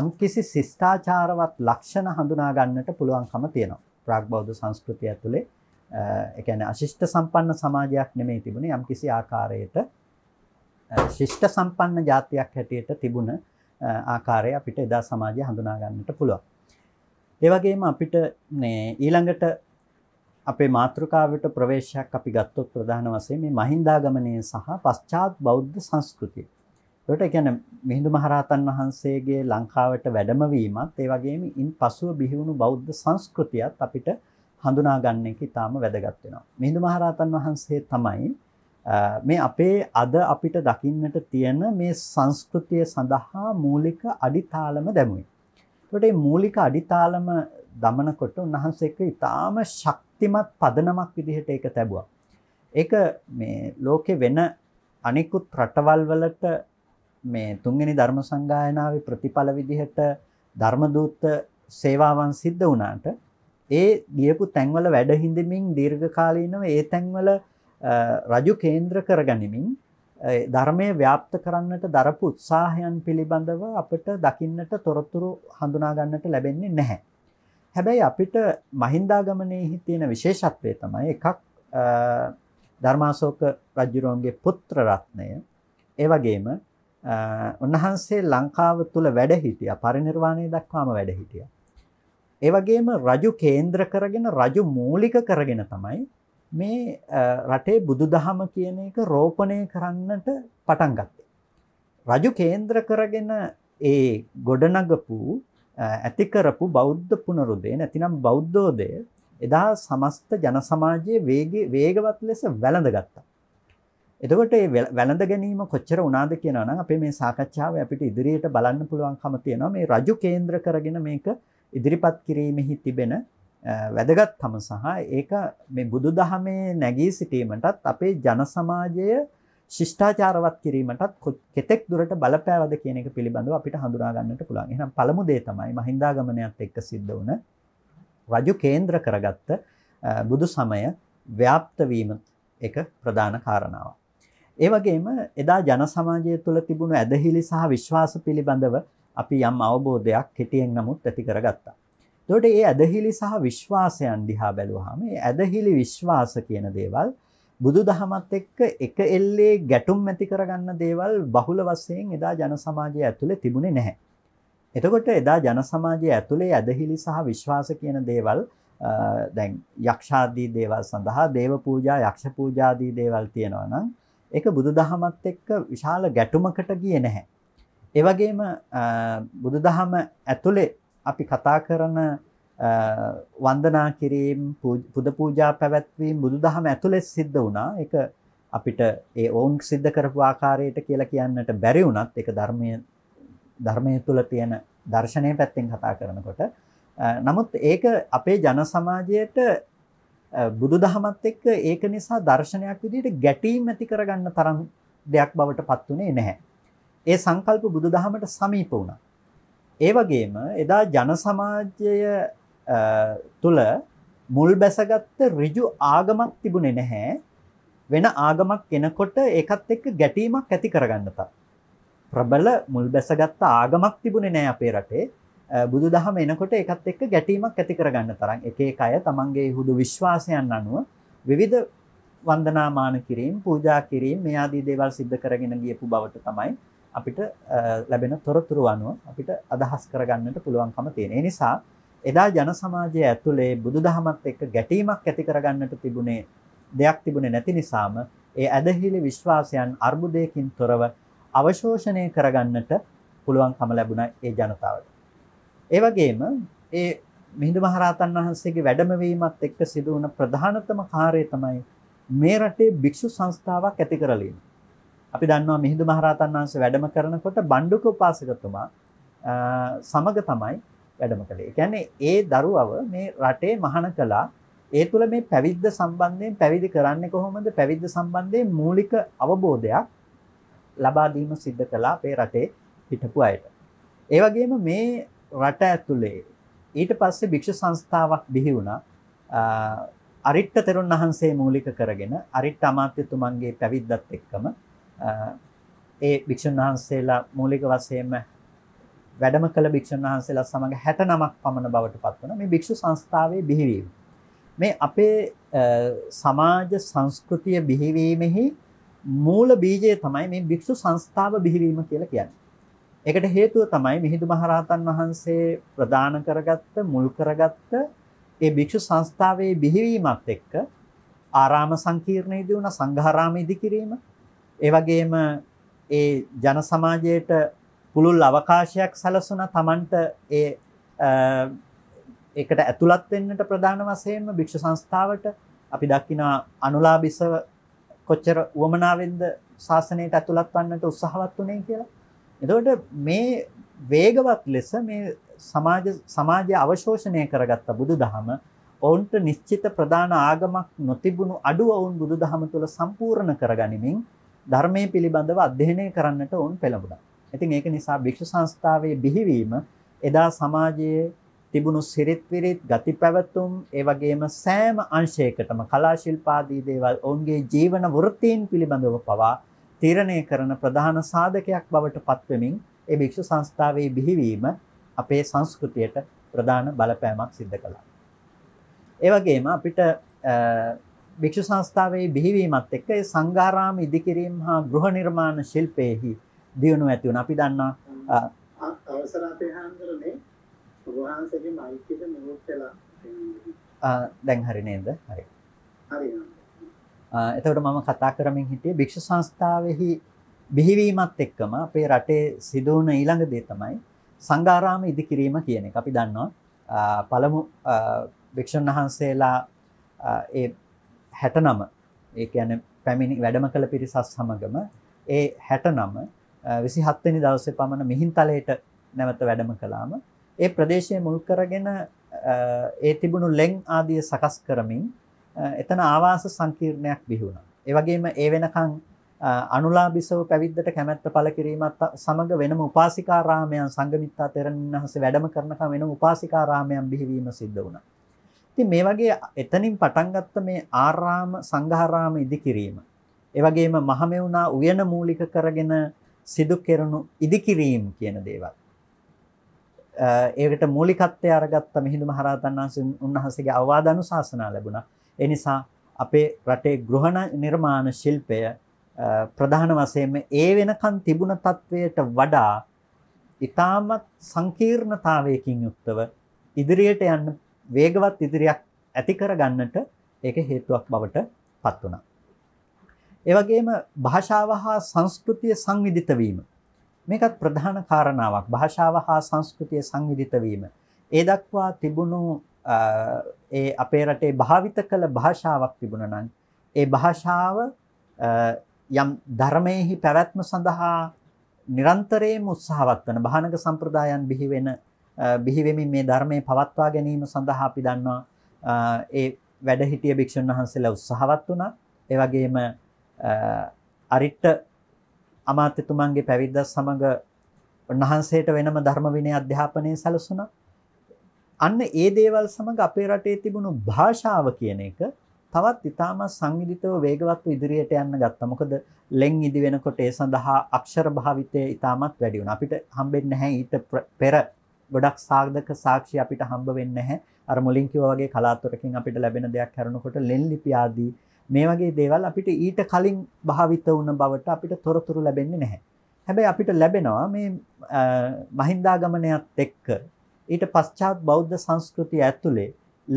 යම්කිසි ශිෂ්ටාචාරවත් ලක්ෂණ හඳුනා ගන්නට පුළුවන්කම තියෙනවා. ප්‍රාග් බෞද්ධ සංස්කෘතිය ඇතුලේ එකන අශිෂ්ට සම්පන්න සමාජයක් නෙමේ තිබුණ යම් කිසි ආකාරයට ශිෂ්ට සම්පන්න ජාතියක් හැටියට තිබුණ ආකාරය අපිට එදා සමාජය හඳුනාගන්නට පුළුවන්. ඒවගේම අපිට ඊළඟට අපේ මාතෘකාවට ප්‍රවේශයක් අපි ගත්තොත් ප්‍රධාන වසේ මේ මහින්දාගමනය සහ පශ්චාත් බෞද්ධ සංස්කෘතිය. ට එකැන මිහිඳු මහරහතන් වහන්සේගේ ලංකාවට වැඩමවීමත් ඒ වගේම ඉන් පසුව බිහිවුණු බෞද්ධ සංස්කෘතියත් අපිට හඳුනා ගන්න එක ඉතාම වැදගත් වෙනවා. මිහිඳු මහරහතන් වහන්සේ තමයි මේ අපේ අද අපිට දකින්නට තියෙන මේ සංස්කෘතිය සඳහා මූලික අඩිතාලම දැමුවේ. ඒකට මේ මූලික අඩිතාලම දමනකොට උන්වහන්සේ එක ඉතාම ශක්තිමත් පදනමක් විදිහට ඒක තැබුවා. ඒක මේ ලෝකේ වෙන අනිකුත් රටවල් වලට මේ තුන්වෙනි ධර්ම සංගායනාවේ ප්‍රතිඵල විදිහට ධර්මදූත සේවාවන් සිද්ධ වුණාට ඒ ගියපු තැන්වල වැඩ හිඳමින් දීර්ඝකාලීනව ඒ තැන්වල රජු කේන්ද්‍ර කරගනිමින් ධර්මය ව්‍යාප්ත කරන්නට දරපු උත්සාහයන් පිළිබඳව අපට දකින්නට තොරතුරු හඳුනාගන්නට ලැබෙන්නේ නැහැ. හැබැයි අපිට මහින්දාගමනයෙහි තියෙන විශේෂත්වය තමයි එකක් ධර්මාශෝක රජුරෝන්ගේ පුත්‍ර රත්නය ඒ වගේම උන්වහන්සේ ලංකාව තුළ වැඩ හිටියා පරිනිර්වාණය දක්වාම වැඩ හිටියා. ඒවගේම රජු කේන්ද්‍ර කරගෙන රජු මූලික කරගෙන තමයි මේ රටේ බුදු දහම කියන එක රෝපණය කරන්නට පටන්ගත්තේ. රජු කේන්ද්‍ර කරගෙන ඒ ගොඩනගපු ඇතිකරපු බෞද්ධ පුනරුදේ නැතිනම් බෞද්ධෝදය එදා සමස්ත ජනසමාජයේ වේගවත් ලෙස වැළඳ ගත්තා. එතකොට වැළඳ ගැනීම කොච්චර උනාද කියනවනම් අපේ මේ සාකච්ඡාව අපිට ඉදිරියට බලන්න පුළුවන්කම තියෙනවා මේ රජු කේන්ද්‍ර කරගෙන මේක ඉදිරිපත් කිරීමෙහි තිබෙන වැදගත්කම සහ ඒක මේ බුදු දහමේ නැගී සිටීමටත් අපේ ජනසමාජය ශිෂ්ඨාචාරවත් කිරීමටත් කෙතෙක් දුරට බලපෑවද කියන එක පිළිබඳව අපිට හඳුනාගන්නට පුළුවන් එහෙනම් පළමු දේ තමයි මහින්දාගමනයත් එක්ක සිද්ධ වුණ රජු කේන්ද්‍ර කරගත්ත බුදු සමය ව්‍යාප්ත වීම එක ප්‍රධාන කාරණාවක්. ඒ වගේම එදා ජන සමාජය තුළ තිබුණු ඇදහිලි සහ විශ්වාස පිළිබඳව අපි යම් අවබෝධයක් කෙටියෙන් නමුත් ඇති කරගත්තා. එතකොට මේ ඇදහිලි සහ විශ්වාසයන් දිහා බැලුවාම මේ ඇදහිලි විශ්වාස කියන දේවල් බුදුදහමත් එක්ක එක එල්ලේ ගැටුම් ඇති කරගන්න දේවල් බහුල වශයෙන් එදා ජන සමාජය ඇතුලේ තිබුණේ නැහැ. එතකොට එදා ජන සමාජය ඇතුලේ ඇදහිලි සහ විශ්වාස කියන දේවල් දැන් යක්ෂාදී දේවල් සඳහා දේව පූජා යක්ෂ පූජාදී දේවල් තියෙනවා නම් ඒක බුදුදහමත් එක්ක විශාල ගැටුමකට ගියේ නැහැ. ඒවගේම බුදු දහම ඇතුළේ අපි කතා කරන වන්දනා කිරීම් පුද පූජා පැවැත්වීම් බුදු දහම ඇතුළෙ සිද්ධ වුණා එක අපිට ඒ ඔවුන් සිද්ධ කරපු ආකාරයට කියලා කියන්නට බැරි වුණත් එක ධර්මය ධර්මය තුළ තියෙන දර්ශනය පැත්තෙන් කතා කරනකොට නමුත් ඒක අපේ ජන සමාජයට බුදු දහමත් එක්ක ඒක නිසා දර්ශනයක් විදිට ගැටීම් ඇති කරගන්න තරම් දෙයක් බවට පත් වනේ නැහැ ඒ සංකල්ප බුදුදහමට සමීප වුණා. ඒ වගේම එදා ජන සමාජය තුල මුල් බැසගත්ත ඍජු ආගමක් තිබුණේ නැහැ. වෙන ආගමක් එනකොට ඒකත් එක්ක ගැටීමක් ඇති කරගන්න තා. ප්‍රබල මුල් බැසගත්ත ආගමක් තිබුණේ නැහැ අපේ රටේ. බුදුදහම එනකොට ඒකත් එක්ක ගැටීමක් ඇති කරගන්න තරම් එක එක අය තමන්ගේ හුදු විශ්වාසයන් අනුව විවිධ වන්දනාමාන කිරීම, පූජා කිරීම, මේ ආදී දේවල් සිද්ධ කරගෙන ගියපු බවට තමයි අපිට ලැබෙන තොරතුරු අනුව අපිට අදහස් කරගන්නට පුළුවන්කම තියෙන. ඒ නිසා එදා ජන සමාජය ඇතුලේ බුදුදහමත් එක්ක ගැටීමක් ඇති කරගන්නට තිබුණේ දෙයක් තිබුණේ නැති නිසාම ඒ ඇදහිලි විශ්වාසයන් අර්බුදයකින් තොරව අවශෝෂණය කරගන්නට පුළුවන්කම ලැබුණා ඒ ජනතාවට. ඒ වගේම ඒ මිහිඳු මහරහතන් වහන්සේගේ වැඩමවීමත් එක්ක සිදු වුණ ප්‍රධානතම කාර්යය තමයි මේ රටේ භික්ෂු සංස්ථාවක් ඇති කරලීම. අපි දන්නවා මිහිඳු මහරහතන් වහන්සේ වැඩම කරනකොට බණ්ඩුක උපාසකතුමා සමග තමයි වැඩම කළේ. කියන්නේ ඒ දරුවව මේ රටේ මහාන කළා. ඒ තුල මේ පැවිද්ද සම්බන්ධයෙන් පැවිදි කරන්නේ කොහොමද? පැවිද්ද සම්බන්ධයෙන් මූලික අවබෝධයක් ලබා දීම සිද්ධ කළා අපේ රටේ හිටපු අයට. ඒ වගේම මේ රට ඇතුලේ ඊට පස්සේ භික්ෂු සංස්ථාවක් බිහි වුණා. අරිට්ට තෙරුන් වහන්සේ මූලික කරගෙන අරිට්ට අමාත්‍යතුමන්ගේ පැවිද්දත් එක්කම ඒ භික්ෂුන් වහන්සේලා මූලික වශයෙන්ම වැඩම කළ භික්ෂුන් වහන්සේලා සමග 69ක් පමණ බවට පත්වන මේ භික්ෂු සංස්ථාවේ බිහිවීම. මේ අපේ සමාජ සංස්කෘතිය බිහිවීමෙහි මූල බීජය තමයි මේ භික්ෂු සංස්ථාව බිහිවීම කියලා කියන්නේ. ඒකට හේතුව තමයි මිහිඳු මහරහතන් වහන්සේ ප්‍රදාන කරගත්ත මුල් කරගත්ත ඒ භික්ෂු සංස්ථාවේ බිහිවීමත් එක්ක ආරාම සංකීර්ණයේදී වුණ සංඝාරාම ඉදිකිරීම ඒ වගේම ඒ ජන සමාජයට පුළුල් අවකාශයක් සැලසුණා Tamanට ඒ ඒකට ඇතුළත් වෙන්නට ප්‍රධාන වශයෙන්ම භික්ෂු සංස්ථාවට අපි දක්ිනා අනුලාභිසව කොච්චර උවමනාවෙන්ද ශාසනයට ඇතුළත් වන්නට උත්සාහවත් වුණේ කියලා. එතකොට මේ වේගවත් ලෙස මේ සමාජ සමාජය අවශෝෂණය කරගත්ත බුදුදහම ඔවුන්ට නිශ්චිත ප්‍රධාන ආගමක් නොතිබුණු අඩුව ඔවුන් බුදුදහම තුළ සම්පූර්ණ කරගනිමින් ධර්මයේ පිළිබඳව අධ්‍යයනය කරන්නට ඔවුන් පෙළඹුණා. ඉතින් ඒක නිසා භික්ෂු සංස්ථාවේ බිහිවීම එදා සමාජයේ තිබුණු සිරිත් විරිත් ගති පැවතුම් ඒ වගේම සෑම අංශයකටම කලා ශිල්පාදී දේවල් ඔවුන්ගේ ජීවන වෘත්තීන් පිළිබඳව පවා තීරණය කරන ප්‍රධාන සාධකයක් බවට පත්වෙමින් ඒ භික්ෂු සංස්ථාවේ බිහිවීම අපේ සංස්කෘතියට ප්‍රධාන බලපෑමක් සිද්ධ කළා. ඒ වගේම අපිට භික්ෂු සංස්ථාවේ බිහිවීමත් එක්ක ඒ සංඝාරාම ඉදිකිරීම හා ගෘහ නිර්මාණ ශිල්පයේහි දියුණුව ඇති වුණා. අපි දන්නවා අවසර අපේ හාමුදුරනේ ඔබ වහන්සේගේ මයිකෙද නියුට් වෙලා දැන් හරි නේද? හරි. හරි. එතකොට මම කතා කරමින් හිටියේ භික්ෂු සංස්ථාවේහි බිහිවීමත් එක්කම අපේ රටේ සිදුවන ඊළඟ දේ තමයි සංඝාරාම ඉදිකිරීම කියන එක. අපි දන්නවා පළමු භික්ෂුන් වහන්සේලා ඒ හැට නම ඒ යන පැමිණි වැඩම කළ පිරිසස් සමගම ඒ හැට නම විසි හත්වනි දවසේ පමණ මිහින් තලයට නැවත වැඩම කලාම ඒ ප්‍රදේශය මුල් කරගෙන ඒ තිබුණු ලෙං ආදිය සකස් කරමින් එතන ආවාස සංකීර්ණයක් බිහුණ. ඒවගේම ඒ වෙනකං අනුලාබිසව පැවිද්දට කැමැත්ත පල කිරීමත් සමඟ වෙනම උපාසිකාරාමයන් සංගමිත්තා තෙරණහස වැඩම කරනක වෙන උපාසිකාරාමයන් බිහිවීම සිද්ධ වුණා. ඉතින් මේ වගේ එතනින් පටන් ගත්ත මේ ආරාම සංඝාරාම ඉදිකිරීම ඒ වගේම මහමෙවුනා උයන මූලික කරගෙන සිදු කෙරණු ඉදිකිරීම කියන දේවල් ඒකට මූලිකත්වය අරගත්ත මිහිඳු මහරහතන් වහන්සේ උන්වහන්සේගේ අවවාද අනුශාසනා ලැබුණා ඒ නිසා අපේ රටේ ගෘහ නිර්මාණ ශිල්පය ප්‍රධාන වශයෙන්ම ඒ වෙනකන් තිබුණ තත්වයට වඩා ඉතාමත් සංකීර්ණතාවයකින් යුක්තව ඉදිරියට යන්න වේගවත් ඉදිරියක් ඇති කරගන්නට ඒක හේතුවක් බවට පත් වුණා. ඒ වගේම භාෂාව හා සංස්කෘතිය සංවිධිත වීම මේකත් ප්‍රධාන කාරණාවක් භාෂාව හා සංස්කෘතිය සංවිධිත වීම. ඒ දක්වා තිබුණු ඒ අපේ රටේ භාවිත කළ භාෂාවක් තිබුණා නම් ඒ භාෂාව යම් ධර්මයේහි පැවැත්ම සඳහා නිරන්තරයෙන් උත්සාහවත් වන භානක සම්ප්‍රදායන් බිහි වෙන බිහිවෙමින් මේ ධර්මය පවත්වා ගැනීම සඳහා අපි දන්නවා ඒ වැඩ හිටිය භික්ෂුන් වහන්සේලා උත්සාහවත් වුණා. ඒ වගේම අරිට්ට අමාත්‍යතුමන්ගේ පැවිද්ද සමග උන්වහන්සේට වෙනම ධර්ම විනය අධ්‍යාපනය සැලසුණා. අන්න ඒ දේවල් සමග අපේ රටේ තිබුණු භාෂාව කියන එක තවත් ඉතාම සංවිධිතව වේගවත්ව ඉදිරියට යන්න ගත්තා. මොකද ලෙන් ඉදි වෙනකොට ඒ සඳහා අක්ෂර භාවිතය ඉතාමත් වැඩි වුණා. අපිට හම්බෙන්නේ නැහැ ඊට පෙර ගොඩක් සාධක සාක්ෂි අපිට හම්බ වෙන්නේ නැහැ. අර මුලින් කිව්වා වගේ කලාතුරකින් අපිට ලැබෙන දෙයක් කරනකොට ලෙන් ලිපි ආදී මේ වගේ දේවල් අපිට ඊට කලින් භාවිත වුණ බවට අපිට තොරතුරු ලැබෙන්නේ නැහැ. හැබැයි අපිට ලැබෙනවා මේ මහින්දාගමනයත් එක්ක ඊට පශ්චාත් බෞද්ධ සංස්කෘතිය ඇතුලේ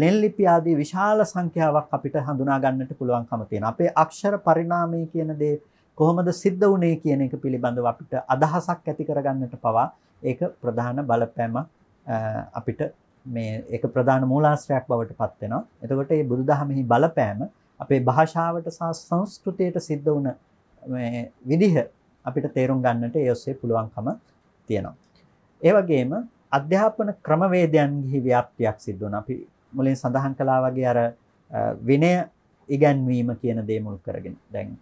ලෙන් ලිපි ආදී විශාල සංඛ්‍යාවක් අපිට හඳුනා ගන්නට පුළුවන්කම තියෙනවා. අපේ අක්ෂර පරිණාමය කියන දේ කොහොමද සිද්ධ වුණේ කියන එක පිළිබඳව අපිට අදහසක් ඇති කරගන්නට පවා ඒක ප්‍රධාන බලපෑම අපිට මේ ඒක ප්‍රධාන මූලාශ්‍රයක් බවට පත් වෙනවා. එතකොට මේ බුදුදහමෙහි බලපෑම අපේ භාෂාවට සහ සංස්කෘතියට සිද්ධ වුණ මේ විදිහ අපිට තේරුම් ගන්නට ඒ ඔස්සේ පුළුවන්කම තියෙනවා. ඒ වගේම අධ්‍යාපන ක්‍රමවේදයන්හි ව්‍යාප්තියක් සිද්ධ වුණා. අපි මුලින් සඳහන් කළා වගේ අර විනය ඉගැන්වීම කියන දේ මුල් කරගෙන දැන්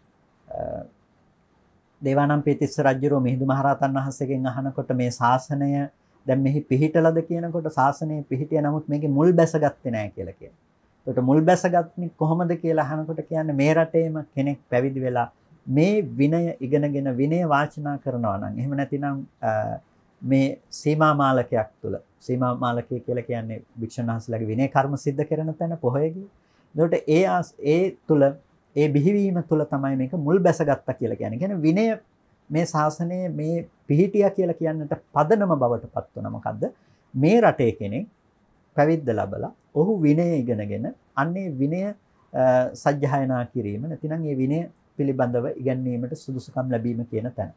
දේවානම් පීතිස්ස රජුරෝ මිහිඳු මහරහතන් වහන්සේගෙන් අහනකොට මේ ශාසනය දැන් මෙහි පිහිටලද කියනකොට ශාසනය පිහිටිය නමුත් මේකේ මුල් බැසගත්තේ නැහැ කියලා කියනවා. එතකොට මුල් බැසගත්නි කොහොමද කියලා අහනකොට කියන්නේ මේ රටේම කෙනෙක් පැවිදි වෙලා මේ විනය ඉගෙනගෙන විනය වාචනා කරනවා නම් එහෙම නැතිනම් මේ සීමා මාලකයක් තුල සීමා මාලකය කියලා කියන්නේ වික්ෂණහසලගේ විනය කර්ම සිද්ධ කරන තැන පොහොයගේ. එතකොට ඒ ඒ තුල ඒ බිහිවීම තුළ තමයි මේක මුල් බැසගත්තා කියලා කියන ගැන විනය මේ ශාසනය මේ පිහිටිය කියලා කියන්නට පදනම බවට පත්ව නමකක්ද මේ රටේ කෙනෙක් පැවිද්ද ලබලා ඔහු විනය ඉගෙනගෙන අන්නේ විනය සජ්්‍යයනා කිරීම නැතිනම් ඒ විනය පිළිබඳව ඉගැන්වීමට සුදුසුකම් ලැබීම කියන තැන.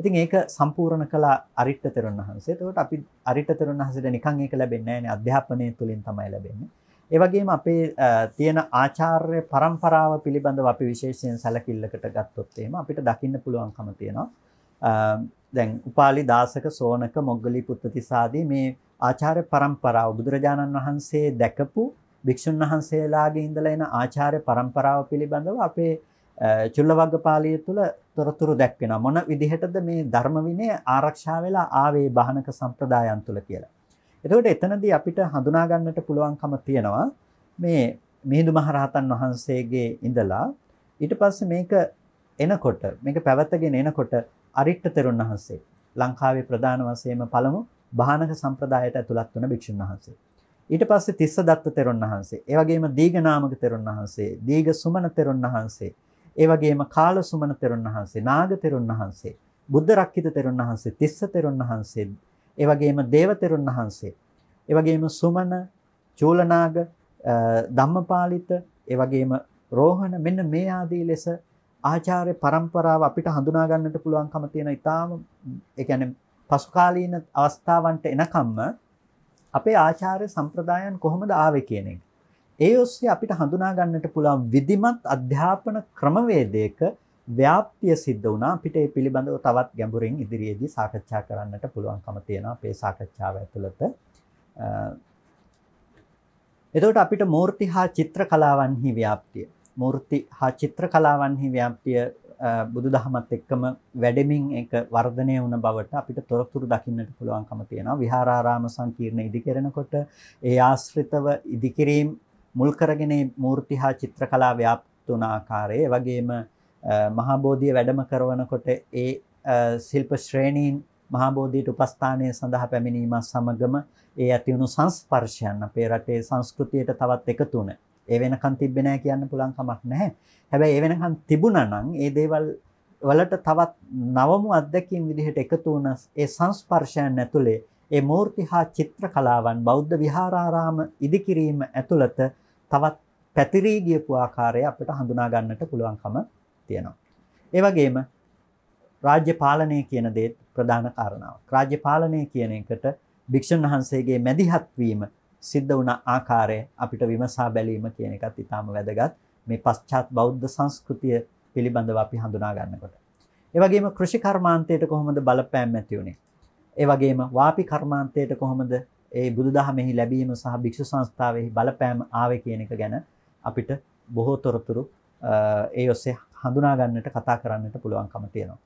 ඉතින් ඒක සම්පූර්ණ කළා අරිට්ඨ තෙරුන් වහන්සේ. එතකොට අපි අරිට්ඨ තෙරුන් වහන්සේට නිකන් ඒක ලැබෙන්නේ නැහැ නේ අධ්‍යාපනය තුලින් තමයි ලැබෙන්නේ. ඒවගේම අපේ තියෙන ආචාර්ය පරම්පරාව පිළිබඳව අපි විශේෂයෙන් සැලකිල්ලකට ගත්තොත්තේම අපිට දකින්න පුළුවන්කම තියෙනවා දැන් උපාලි දාසක සෝනක මොග්ගලි පුත්තතිසාදී මේ ආචාර්ය පරම්පරාව බුදුරජාණන් වහන්සේ දැකපු භික්ෂුන් වහන්සේලාගේ ඉඳලා එන ආචාර්ය පරම්පරාව පිළිබඳව අපේ චුල්ලවග්ගපාලිය තුළ තොරතුරු දැක්වෙන මොන විදිහටද මේ ධර්ම විනය ආරක්ෂා වෙලා ආවේ බාහනක සම්ප්‍රදායන් තුළ කියලා. එතකොට එතනදී අපිට හඳුනා ගන්නට පුළුවන්කම තියෙනවා මේ මිහිඳු මහරහතන් වහන්සේගේ ඉඳලා ඊට පස්සේ මේක එනකොට මේක පැවැත්ගෙන එනකොට අරිට්ඨ තෙරුන් වහන්සේ ලංකාවේ ප්‍රධාන වශයෙන්ම පළමු බාහනක සම්ප්‍රදායට ඇතුළත් වුණ භික්ෂුන් වහන්සේ. ඊට පස්සේ තිස්ස දත්ත තෙරුන් වහන්සේ, ඒ වගේම දීඝනාමක තෙරුන් වහන්සේ, දීඝ සුමන තෙරුන් වහන්සේ, ඒ වගේම කාල සුමන තෙරුන් වහන්සේ, නාග තෙරුන් වහන්සේ, බුද්ධ රක්කිත තෙරුන් වහන්සේ, තිස්ස තෙරුන් වහන්සේ ඒ වගේම දේවතරුන් වහන්සේ. ඒ වගේම සුමන, චූලනාග, ධම්මපාලිත, ඒ වගේම රෝහණ මෙන්න මේ ආදී ලෙස ආචාර්ය પરම්පරාව අපිට හඳුනා ගන්නට පුළුවන්කම තියෙන ඊටාම ඒ කියන්නේ පසුකාලීන අවස්ථාවන්ට එනකම්ම අපේ ආචාර්ය සම්ප්‍රදායන් කොහොමද ආවේ කියන එක. ඒ ඔස්සේ අපිට හඳුනා ගන්නට පුළුවන් විධිමත් අධ්‍යාපන ක්‍රමවේදයක ව්‍යාප්තිය සිද්ධ වුණා අපිට ඒ පිළිබඳව තවත් ගැඹුරින් ඉදිරියේදී සාකච්ඡා කරන්නට පුළුවන්කම තියෙනවා අපේ සාකච්ඡාව ඇතුළත. එතකොට අපිට මූර්ති හා චිත්‍ර කලාවන්හි ව්‍යාප්තිය මූර්ති හා චිත්‍ර කලාවන්හි ව්‍යාප්තිය බුදුදහමත් එක්කම වැඩෙමින් ඒක වර්ධනය වුණ බවට අපිට තොරතුරු දකින්නට පුළුවන්කම තියෙනවා. විහාරාරාම සංකීර්ණ ඉදිකරනකොට ඒ ආශ්‍රිතව ඉදිකිරීම මුල් කරගෙන මූර්ති හා චිත්‍ර කලා ව්‍යාප්ත වුණ ආකාරය, වගේම මහාබෝධිය වැඩම කරවනකොට ඒ ශිල්ප ශ්‍රේණීන් මහාබෝධියට උපස්ථානය සඳහා පැමිණීම සමගම ඒ ඇතිවුණු සංස්පර්ශයන් අපේ රටේ සංස්කෘතියට තවත් එකතු වුණා. ඒ වෙනකන් තිබ්බේ නැහැ කියන්න පුළුවන් කමක් නැහැ. හැබැයි ඒ වෙනකන් තිබුණා නම් ඒ දේවල් වලට තවත් නවමු අත්දැකීම් විදිහට එකතු වුණ ඒ සංස්පර්ශයන් ඇතුලේ ඒ මූර්ති හා චිත්‍ර කලාවන් බෞද්ධ විහාරාරාම ඉදිකිරීම ඇතුළත තවත් පැතිරී ගියපු ආකාරය අපිට හඳුනා ගන්නට පුළුවන්කම තියෙනවා. ඒ වගේම රාජ්‍ය පාලනය කියන දේත් ප්‍රධාන කාරණාවක්. රාජ්‍ය පාලනය කියන එකට භික්ෂුන් වහන්සේගේ මැදිහත් වීම සිද්ධ වුණ ආකාරය අපිට විමසා බැලීම කියන එකත් ඊටාම වැදගත්. මේ පශ්චාත් බෞද්ධ සංස්කෘතිය පිළිබඳව අපි හඳුනා ගන්නකොට. ඒ වගේම කෘෂි කර්මාන්තයට කොහොමද බලපෑම් ඇති වුනේ? ඒ වගේම වාපි කර්මාන්තයට කොහොමද ඒ බුදුදහමෙහි ලැබීම සහ භික්ෂු සංස්ථාවෙහි බලපෑම් ආවේ කියන එක ගැන අපිට බොහෝ තොරතුරු ඒ ඔස්සේ හඳුනා ගන්නට කතා කරන්නට පුළුවන්කම තියෙනවා.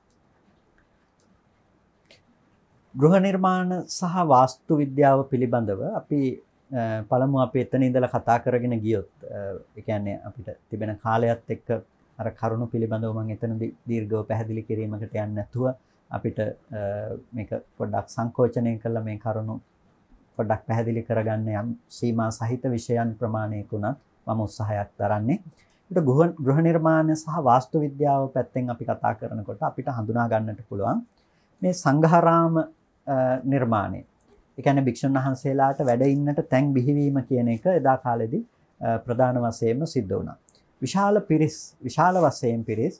ගෘහ නිර්මාණ සහ වාස්තු විද්‍යාව පිළිබඳව අපි පළමු අපි එතන ඉඳලා කතා කරගෙන ගියොත් ඒ කියන්නේ අපිට තිබෙන කාලයත් එක්ක අර කරුණු පිළිබඳව මම එතනදී දීර්ඝව පැහැදිලි කිරීමකට යන්නේ නැතුව අපිට මේක පොඩ්ඩක් සංකෝචනය කළා මේ කරුණු පොඩ්ඩක් පැහැදිලි කරගන්න යම් සීමා සහිත විෂයන් ප්‍රමාණයකුණත් මම උත්සාහයක් දරන්නේ. ගෘහ නිර්මාණ සහ වාස්තු විද්‍යාව පැත්තෙන් අපි කතා කරනකොට අපිට හඳුනා ගන්නට පුළුවන් මේ සංඝහරාම නිර්මාණය. ඒ කියන්නේ භික්ෂුන් වහන්සේලාට වැඩ ඉන්නට තැන් බිහිවීම කියන එක එදා කාලෙදී ප්‍රධාන වශයෙන්ම සිද්ධ වුණා. විශාල පිරිස් විශාල වශයෙන් පිරිස්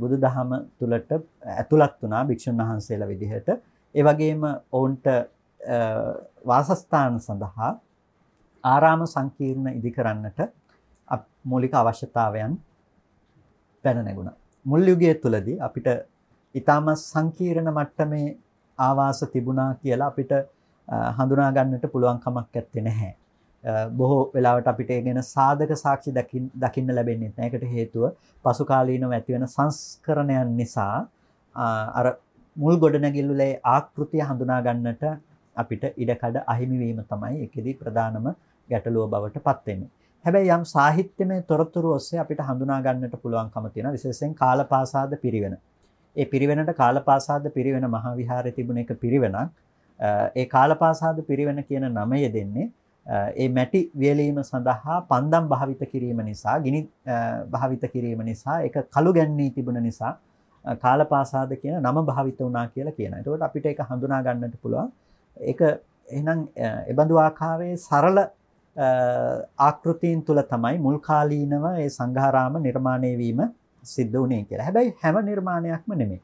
බුදු දහම තුළට ඇතුළත් වනා භික්‍ෂූන් වහන්සේලා විදිහට ඒවගේම ඔවුන්ට වාසස්ථාන සඳහා ආරාම සංකීර්ණ ඉදි කරන්නට මූලික අවශ්‍යතාවයන් පැන නැගුණා. මුල් යුගයේ තුලදී අපිට ඊටම සංකීර්ණ මට්ටමේ ආවාස තිබුණා කියලා අපිට හඳුනා ගන්නට පුළුවන් කමක් නැත්තේ නැහැ. බොහෝ වෙලාවට අපිට ඒ ගැන සාධක සාක්ෂි දකින්න ලැබෙන්නේ නැහැ. ඒකට හේතුව පසු කාලීනව ඇති වෙන සංස්කරණයන් නිසා අර මුල් ගොඩනැගිල්ලේ ආකෘතිය හඳුනා ගන්නට අපිට ඉඩකඩ අහිමි වීම තමයි ඒකෙදි ප්‍රධානම ගැටලුව බවට පත් වෙන්නේ. හැබැයි යම් සාහිත්‍යමය තොරතුරු ඔස්සේ අපිට හඳුනා ගන්නට පුළුවන්කම තියෙනවා විශේෂයෙන් කාලපාසාද පිරිවෙන. ඒ පිරිවෙනට කාලපාසාද පිරිවෙන මහාවිහාරයේ තිබුණ එක පිරිවෙනක්. ඒ කාලපාසාද පිරිවෙන කියන නමය දෙන්නේ ඒ මැටි වියලීම සඳහා පන්දම් භාවිත කිරීම නිසා ගිනි භාවිත කිරීම නිසා එක කළු ගැන්නේ තිබුණ නිසා කාලපාසාද කියන නම භාවිත වුණා කියලා කියන. එතකොට අපිට ඒක හඳුනා ගන්නට පුළුවන්. ඒක එහෙනම් එබඳු ආකාරයේ සරල ආකෘතීන් තුළ තමයි මුල් කාලීනව ඒ සංඝාරාම නිර්මාණය වීම සිද්ධ වුණේ කියලා. හැබැයි හැම නිර්මාණයක්ම නෙමෙයි.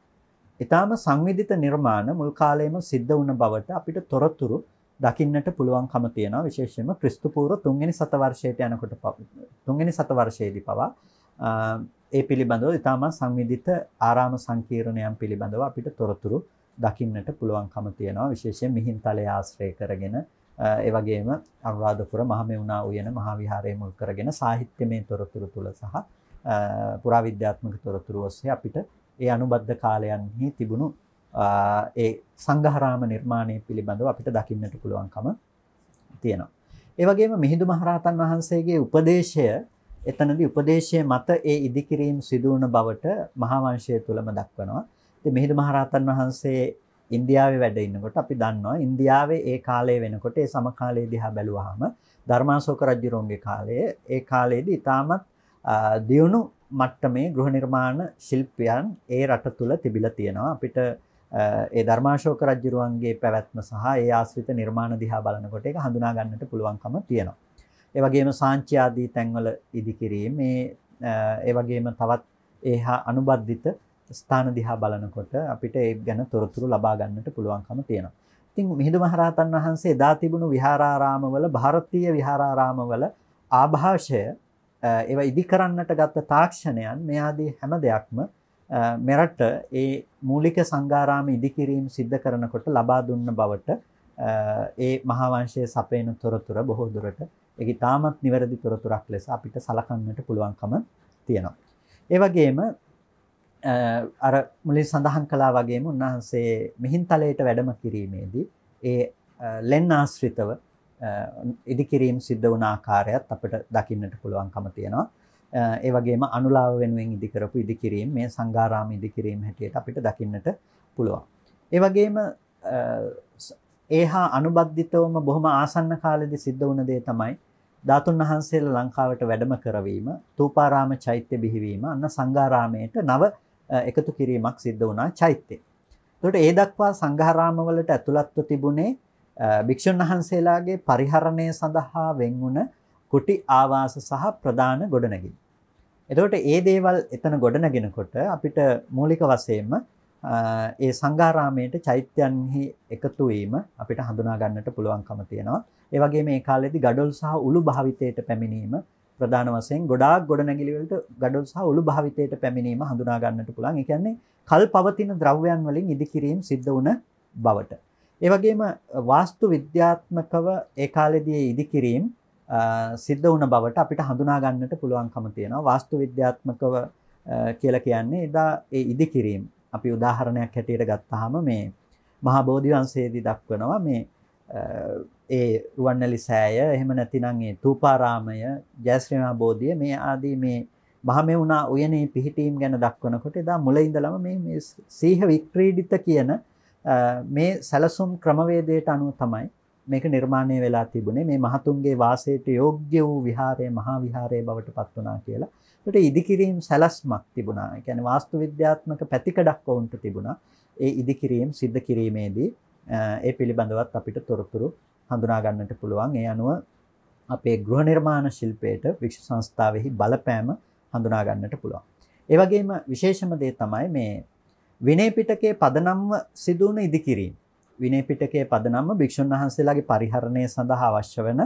ඊටාම සංවිධිත නිර්මාණ මුල් කාලයේම සිද්ධ වුණ බවට අපිට තොරතුරු දකින්නට පුළුවන්කම තියෙනවා විශේෂයෙන්ම ක්‍රිස්තු පූර්ව 3 වෙනි සතවර්ෂයට යනකොට 3 වෙනි සතවර්ෂයේදී පවා ඒ පිළිබඳව ඊටාම සංවිධිත ආරාම සංකීර්ණයන් පිළිබඳව අපිට තොරතුරු දකින්නට පුළුවන්කම තියෙනවා විශේෂයෙන් මිහින්තලය ආශ්‍රය කරගෙන ඒ වගේම අනුරාධපුර මහමෙවුනා උයන මහාවිහාරය මුල් කරගෙන සාහිත්‍යමය තොරතුරු තුල සහ පුරාවිද්‍යාත්මක තොරතුරු ඔස්සේ අපිට ඒ අනුබද්ධ කාලයන්හි තිබුණු ඒ සංඝහරාම නිර්මාණය පිළිබඳව අපිට දකින්නට පුළුවන්කම තියෙනවා. ඒ වගේම මිහිඳු මහරහතන් වහන්සේගේ උපදේශය එතනදී උපදේශයේ මත ඒ ඉදිකිරීම සිදු වුණ බවට මහා වංශය තුලම දක්වනවා. ඉතින් මිහිඳු මහරහතන් වහන්සේ ඉන්දියාවේ වැඩ ඉන්නකොට අපි දන්නවා ඉන්දියාවේ ඒ කාලේ වෙනකොට ඒ සමකාලයේ දිහා බැලුවාම ධර්මාශෝක රජුරුවන්ගේ කාලයේ ඒ කාලයේදී ඉතාමත් දියුණු මට්ටමේ ගෘහ නිර්මාණ ශිල්පියන් ඒ රට තුල තිබිලා තියෙනවා අපිට ඒ ධර්මාශෝක රජුරුවන්ගේ පැවැත්ම සහ ඒ ආශ්‍රිත නිර්මාණ දිහා බලනකොට ඒක හඳුනා ගන්නට පුළුවන්කම තියෙනවා. ඒ වගේම සාංචි ආදී තැන්වල ඉදිකිරීම මේ ඒ වගේම තවත් ඒහා අනුබද්ධිත ස්ථාන දිහා බලනකොට අපිට ඒ ගැන තොරතුරු ලබා ගන්නට පුළුවන්කම තියෙනවා. ඉතින් මිහිඳු මහරහතන් වහන්සේ එදා තිබුණු විහාරාරාමවල ಭಾರತೀಯ විහාරාරාමවල ආభాෂය ඒවා ඉදි කරන්නට ගත්ත තාක්ෂණයන් මේ ආදී හැම දෙයක්ම මෙරට ඒ මූලික සංගාරාම ඉදිකිරීම සිද්ධ කරනකොට ලබා දුන්න බවට ඒ මහාවංශයේ සපයන තොරතුර බොහෝ දුරට ඒක තාමත් නිවැරදි තොරතුරක් ලෙස අපිට සලකන්නට පුළුවන්කම තියෙනවා. ඒ වගේම අර මුලින් සඳහන් කළා වගේම උන්වහන්සේ මිහින්තලයට වැඩම කිරීමේදී ඒ ලෙන් ආශ්‍රිතව ඉදිකිරීම සිද්ධ වුණ ආකාරයත් අපිට දකින්නට පුළුවන්කම තියෙනවා. ඒ වගේම අනුලාව වෙනුවෙන් ඉදි කරපු ඉදිකිරීම මේ සංගාරාම ඉදිකිරීම හැටියට අපිට දකින්නට පුළුවන්. ඒ වගේම ඒහා අනුබද්ධිතවම බොහොම ආසන්න කාලෙදි සිද්ධ වුණ දේ තමයි ධාතුන් වහන්සේලා ලංකාවට වැඩම කරවීම, තූපාරාම චෛත්‍ය බිහිවීම, අන්න සංගාරාමයට නව එකතු කිරීමක් සිද්ධ වුණා චෛත්‍යය. එතකොට ඒ දක්වා සංඝාරාමවලට ඇතුළත්ව තිබුණේ භික්ෂුන් වහන්සේලාගේ පරිහරණය සඳහා වෙන්වුණ කුටි ආවාස සහ ප්‍රධාන ගොඩනැගිලි. එතකොට ඒ දේවල් එතන ගොඩනගෙනකොට අපිට මූලික වශයෙන්ම ඒ සංගාරාමයට චෛත්‍යයන්හි එකතු වීම අපිට හඳුනා ගන්නට පුළුවන්කම තියෙනවා. ඒ වගේම මේ කාලෙදි gadol සහ උළු භාවිතයට පැමිණීම ප්‍රධාන වශයෙන් ගොඩාක් ගොඩනැගිලි වලට ගඩොල් සහ ඔළු භාවිතයට පැමිණීම හඳුනා ගන්නට පුළුවන්. ඒ කියන්නේ කල් පවතින ද්‍රව්‍යයන් වලින් ඉදිකිරීම සිද්ධ වුණ බවට. ඒ වගේම වාස්තු විද්‍යාත්මකව ඒ කාලෙදී ඉදිකිරීම සිද්ධ වුණ බවට අපිට හඳුනා ගන්නට පුළුවන්කම තියෙනවා. වාස්තු විද්‍යාත්මකව කියලා කියන්නේ එදා ඒ ඉදිකිරීම. අපි උදාහරණයක් හැටියට ගත්තාම මේ මහා බෝධි වංශයේදී දක්වනවා මේ ඒ රුවන්නලි සෑය එහෙම නැතිනම් ඒ තූපාරාමය ජයශ්‍රීමා බෝධිය මේ ආදී මේ මහමෙවුනා උයනේ පිහිටීම් ගැන දක්වනකොට එදා මුල ඉඳලම මේ මේ සීහ වික්‍රීඩිත කියන මේ සැලසුම් ක්‍රමවේදයට අනුව තමයි මේක නිර්මාණය වෙලා තිබුණේ මේ මහතුන්ගේ වාසයට යෝග්‍ය වූ විහාරය මහා විහාරය බවට පත් වුණා කියලා. ඒකට ඉදිකිරීම් සැලස්මක් තිබුණා. ඒ කියන්නේ වාස්තු විද්‍යාත්මක පැතිකඩක් වුන්ට තිබුණා. ඒ ඉදිකිරීම් සිද්ධ කිරීමේදී ඒ පිළිබඳවත් අපිට තොරතුරු හඳුනාගන්නට පුළුවන් ඒ අනුව අපේ ගෘහ නිර්මාණ ශිල්පයට වික්ෂ සංස්ථාවෙහි බලපෑම හඳුනාගන්නට පුළුවන්. ඒ වගේම විශේෂම දේ තමයි මේ විනය පිටකයේ පදනම්ව සිදුවන ඉදිකිරීම. විනය පිටකයේ පදනම්ව භික්ෂුන් වහන්සේලාගේ පරිහරණය සඳහා අවශ්‍ය වෙන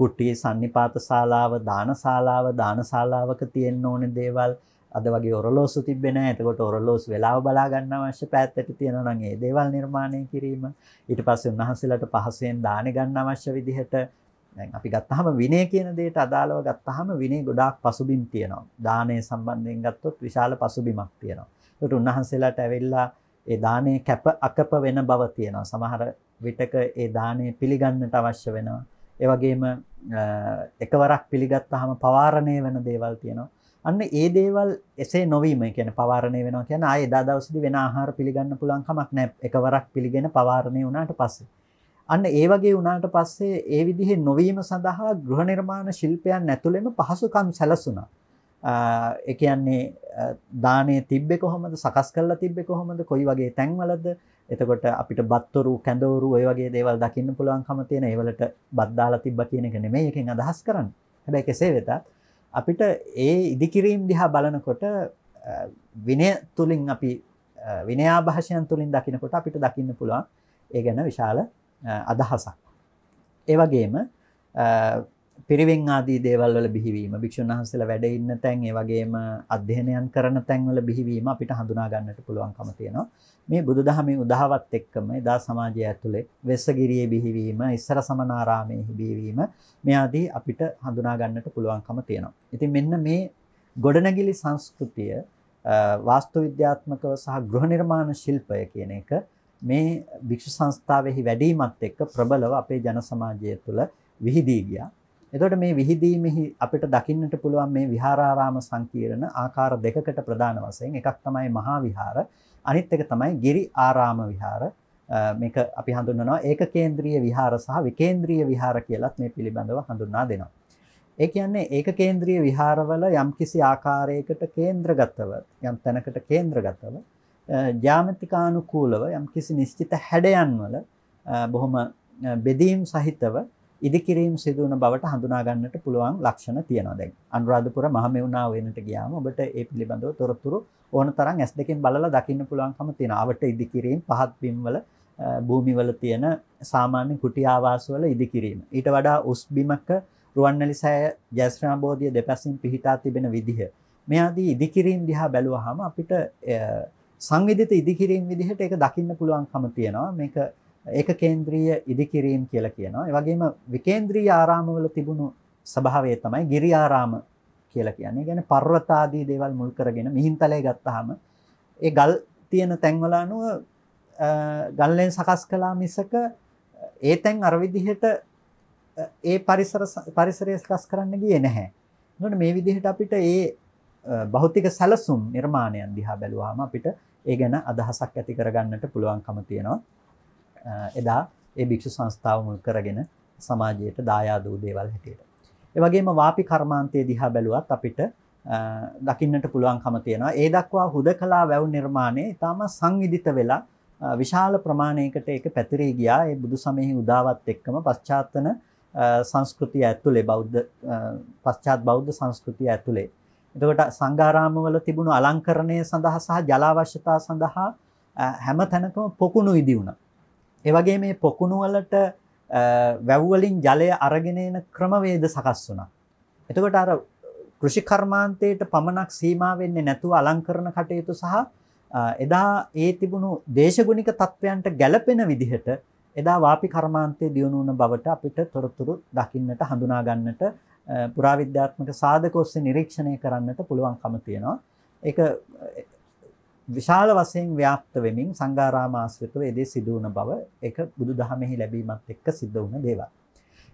කුටි, sannipata ශාලාව, දාන ශාලාව, දාන ශාලාවක තියෙන්න ඕනේ දේවල්, අද වගේ ඔරලෝසු තිබෙන එතකොට ඔරලෝස් වෙලාව බලාගන්න අවශ්‍ය පැත්තට තියෙනනගේ දේවල් නිර්මාණය කිරීම ඊට පස්සේ උන්වහන්සේලාට පහසුවෙන් දාන ගන්න අවශ්‍ය විදිහට දැන් අපි ගත්තාම විනය කියන දෙයට අදාළව ගත්තාම විනය ගොඩාක් පසුබිම් තියෙනවා දානය සම්බන්ධයෙන් ගත්තොත් විශාල පසුබිමක් තියෙනවා ඒකට උන්වහන්සේලාට ඇවිල්ලා ඒ දානය කැප අකප වෙන බව තියෙනවා සමහර විටක ඒ දානය පිළිගන්නට අවශ්‍ය වෙනවා ඒ වගේම එකවරක් පිළිගත්තාම පවාරණය වෙන දේවල් තියෙනවා අන්න ඒ දේවල් එසේ නොවීම කියන පවාරණය වෙනවා කියන ආයේ එදා දවසේදී වෙන ආහාර පිළිගන්න පුළුවන් කමක් නැහැ එකවරක් පිළිගෙන පවාරණය වුණාට පස්සේ අන්න ඒ වගේ වුණාට පස්සේ ඒ විදිහේ නොවීම සඳහා ගෘහ නිර්මාණ ශිල්පයන් ඇතුළෙම පහසුකම් සැලසුණා ඒ කියන්නේ දානේ තිබ්බේ කොහොමද සකස් කරලා තිබ්බේ කොහොමද කොයි වගේ තැන්වලද එතකොට අපිට බත්තරු කැඳවරු ඔය වගේ දේවල් දකින්න පුළුවන්කම තියෙන ඒවලට බත් දාලා තිබ්බා කියන එක නෙමෙයි එකෙන් අදහස් කරන්නේ හැබැයි කෙසේ වෙතත් අපිට ඒ ඉදිකිරීම් දිහා බලනකොට විනය තුළින් අපි විනයාභාෂයන් තුළින් දකිනකොට අපිට දකින්න පුළුවන් ඒ ගැන විශාල අදහසක්. ඒවගේම පිරිවෙන් ආදී දේවල්වල බිහිවීම භික්ෂුන් වහන්සේලා වැඩ ඉන්න තැන් ඒ වගේම අධ්‍යයනයන් කරන තැන්වල බිහිවීම අපිට හඳුනා ගන්නට පුළුවන්කම තියෙනවා. මේ බුදුදහමේ උදාහවත් එක්කම එදා සමාජය ඇතුලේ වෙස්සගිරියේ බිහිවීම, ඉස්සර සමනාරාමයේ බිහිවීම මේ ආදී අපිට හඳුනා ගන්නට පුළුවන්කම තියෙනවා. ඉතින් මෙන්න මේ ගොඩනැගිලි සංස්කෘතිය වාස්තු විද්‍යාත්මකව සහ ගෘහ නිර්මාණ ශිල්පය කියන එක මේ භික්ෂු සංස්ථාවෙහි වැඩිමත් එක්ක ප්‍රබලව අපේ ජන සමාජය තුළ විහිදී ගියා. එතකොට මේ විහිදීමෙහි අපිට දකින්නට පුළුවන් මේ විහාරාරාම සංකීර්ණ ආකාර දෙකකට ප්‍රධාන වශයෙන් එකක් තමයි මහා විහාර අනිත් එක තමයි ගිරි ආරාම විහාර මේක අපි හඳුන්වනවා ඒකකේන්ද්‍රීය විහාර සහ විකේන්ද්‍රීය විහාර කියලත් මේ පිළිබඳව හඳුන්වා දෙනවා. ඒ කියන්නේ ඒකකේන්ද්‍රීය විහාරවල යම්කිසි ආකාරයකට කේන්ද්‍රගතව යම් තැනකට කේන්ද්‍රගතව ජ්‍යාමිතිකානුකූලව යම්කිසි නිශ්චිත හැඩයන් වල බොහොම බෙදීම් සහිතව ඉදිකිරීම සිදුවන බවට හඳුනාගන්නට පුළුවන් ලක්ෂණ තියෙනවා දැන්. අනුරාධපුර මහමෙවුනා වෙනට ගියාම ඔබට ඒ පිළිබඳව තොරතුරු ඕන තරම් ඇස් දෙකෙන් බලලා දකින්න පුළුවන්කම තියෙනවා. අවට ඉදිකිරීම පහත් බිම්වල භූමිවල තියෙන සාමාන්‍ය කුටි ආවාසවල ඉදිකිරීම. ඊට වඩා උස් බිමක රුවන්වැලි සෑය ජයශ්‍රී බෝධිය දෙපසින් පිහිටා තිබෙන විදිහ. මේ ආදී ඉදිකිරීම දිහා බැලුවාම අපිට සංවිධිත ඉදිකිරීම විදිහට ඒක දකින්න පුළුවන්කම තියෙනවා. මේක ඒක කේන්ද්‍රීය ඉදිකිරීම් කියලා කියනවා. ඒ වගේම විකේන්ද්‍රීය ආරාමවල තිබුණු ස්වභාවය තමයි ගිරි ආරාම කියලා කියන්නේ. කියන්නේ පර්වත ආදී දේවල් මුල් කරගෙන මිහින්තලය ගත්තාම ඒ ගල් තියෙන තැන්වල අනුව ගල්ලෙන් සකස් කළා මිසක ඒ තැන් අර විදිහට ඒ පරිසර පරිසරය සකස් කරන්න ගියේ නැහැ. එතකොට මේ විදිහට අපිට ඒ භෞතික සැලසුම් නිර්මාණයන් දිහා බැලුවාම අපිට ඒ ගැන අදහසක් ඇති කරගන්නට පුළුවන්කම තියෙනවා. එදා ඒ භික්ෂු සංස්ථාව මුල් කරගෙන සමාජයට දායාද වූ දේවල් හැටියට. ඒ වගේම වාපි කර්මාන්තයේ දිහා බැලුවත් අපිට දකින්නට පුළුවන්කම තියෙනවා. ඒ දක්වා හුදකලා වැව් නිර්මාණය ඊටම සංවිධිත වෙලා විශාල ප්‍රමාණයකට ඒක පැතිරී ගියා. ඒ බුදු සමයෙහි උදාවත් එක්කම පශ්චාත්තන සංස්කෘතිය ඇතුලේ බෞද්ධ පශ්චාත් බෞද්ධ සංස්කෘතිය ඇතුලේ. එතකොට සංඝාරාමවල තිබුණු අලංකරණය සඳහා සහ ජල අවශ්‍යතා සඳහා හැම තැනකම පොකුණු ඉදි වුණා. ඒවගේ මේ පොකුණුවලට වැැව්වලින් ජලය අරගෙනන ක්‍රමවේද සකස් වුණා. එතකොට අර කෘෂිකර්මාන්තයට පමණක් සීමාවෙන්නේ නැතුව අලංකරන කටයුතු සහ එදා ඒ තිබුණු දේශගුණික තත්ත්වයන්ට ගැලපෙන විදිහට එදා වාපි කර්මාන්තය දියුණුවන බවට අපිට තොරතුරු දකින්නට හඳුනාගන්නට පුරාවිද්‍යාත්මක සාධකොස්සේ නිරීක්ෂණය කරන්නට පුළුවන්කම තියෙනවා. එක විශාල වශයෙන් ව්‍යාප්ත වෙමින් සංගාරාම ආශ්‍රිතව එදේ සිදු වුණ බව ඒක බුදුදහමෙහි ලැබීමත් එක්ක සිද්ධ වුණ දේවල්.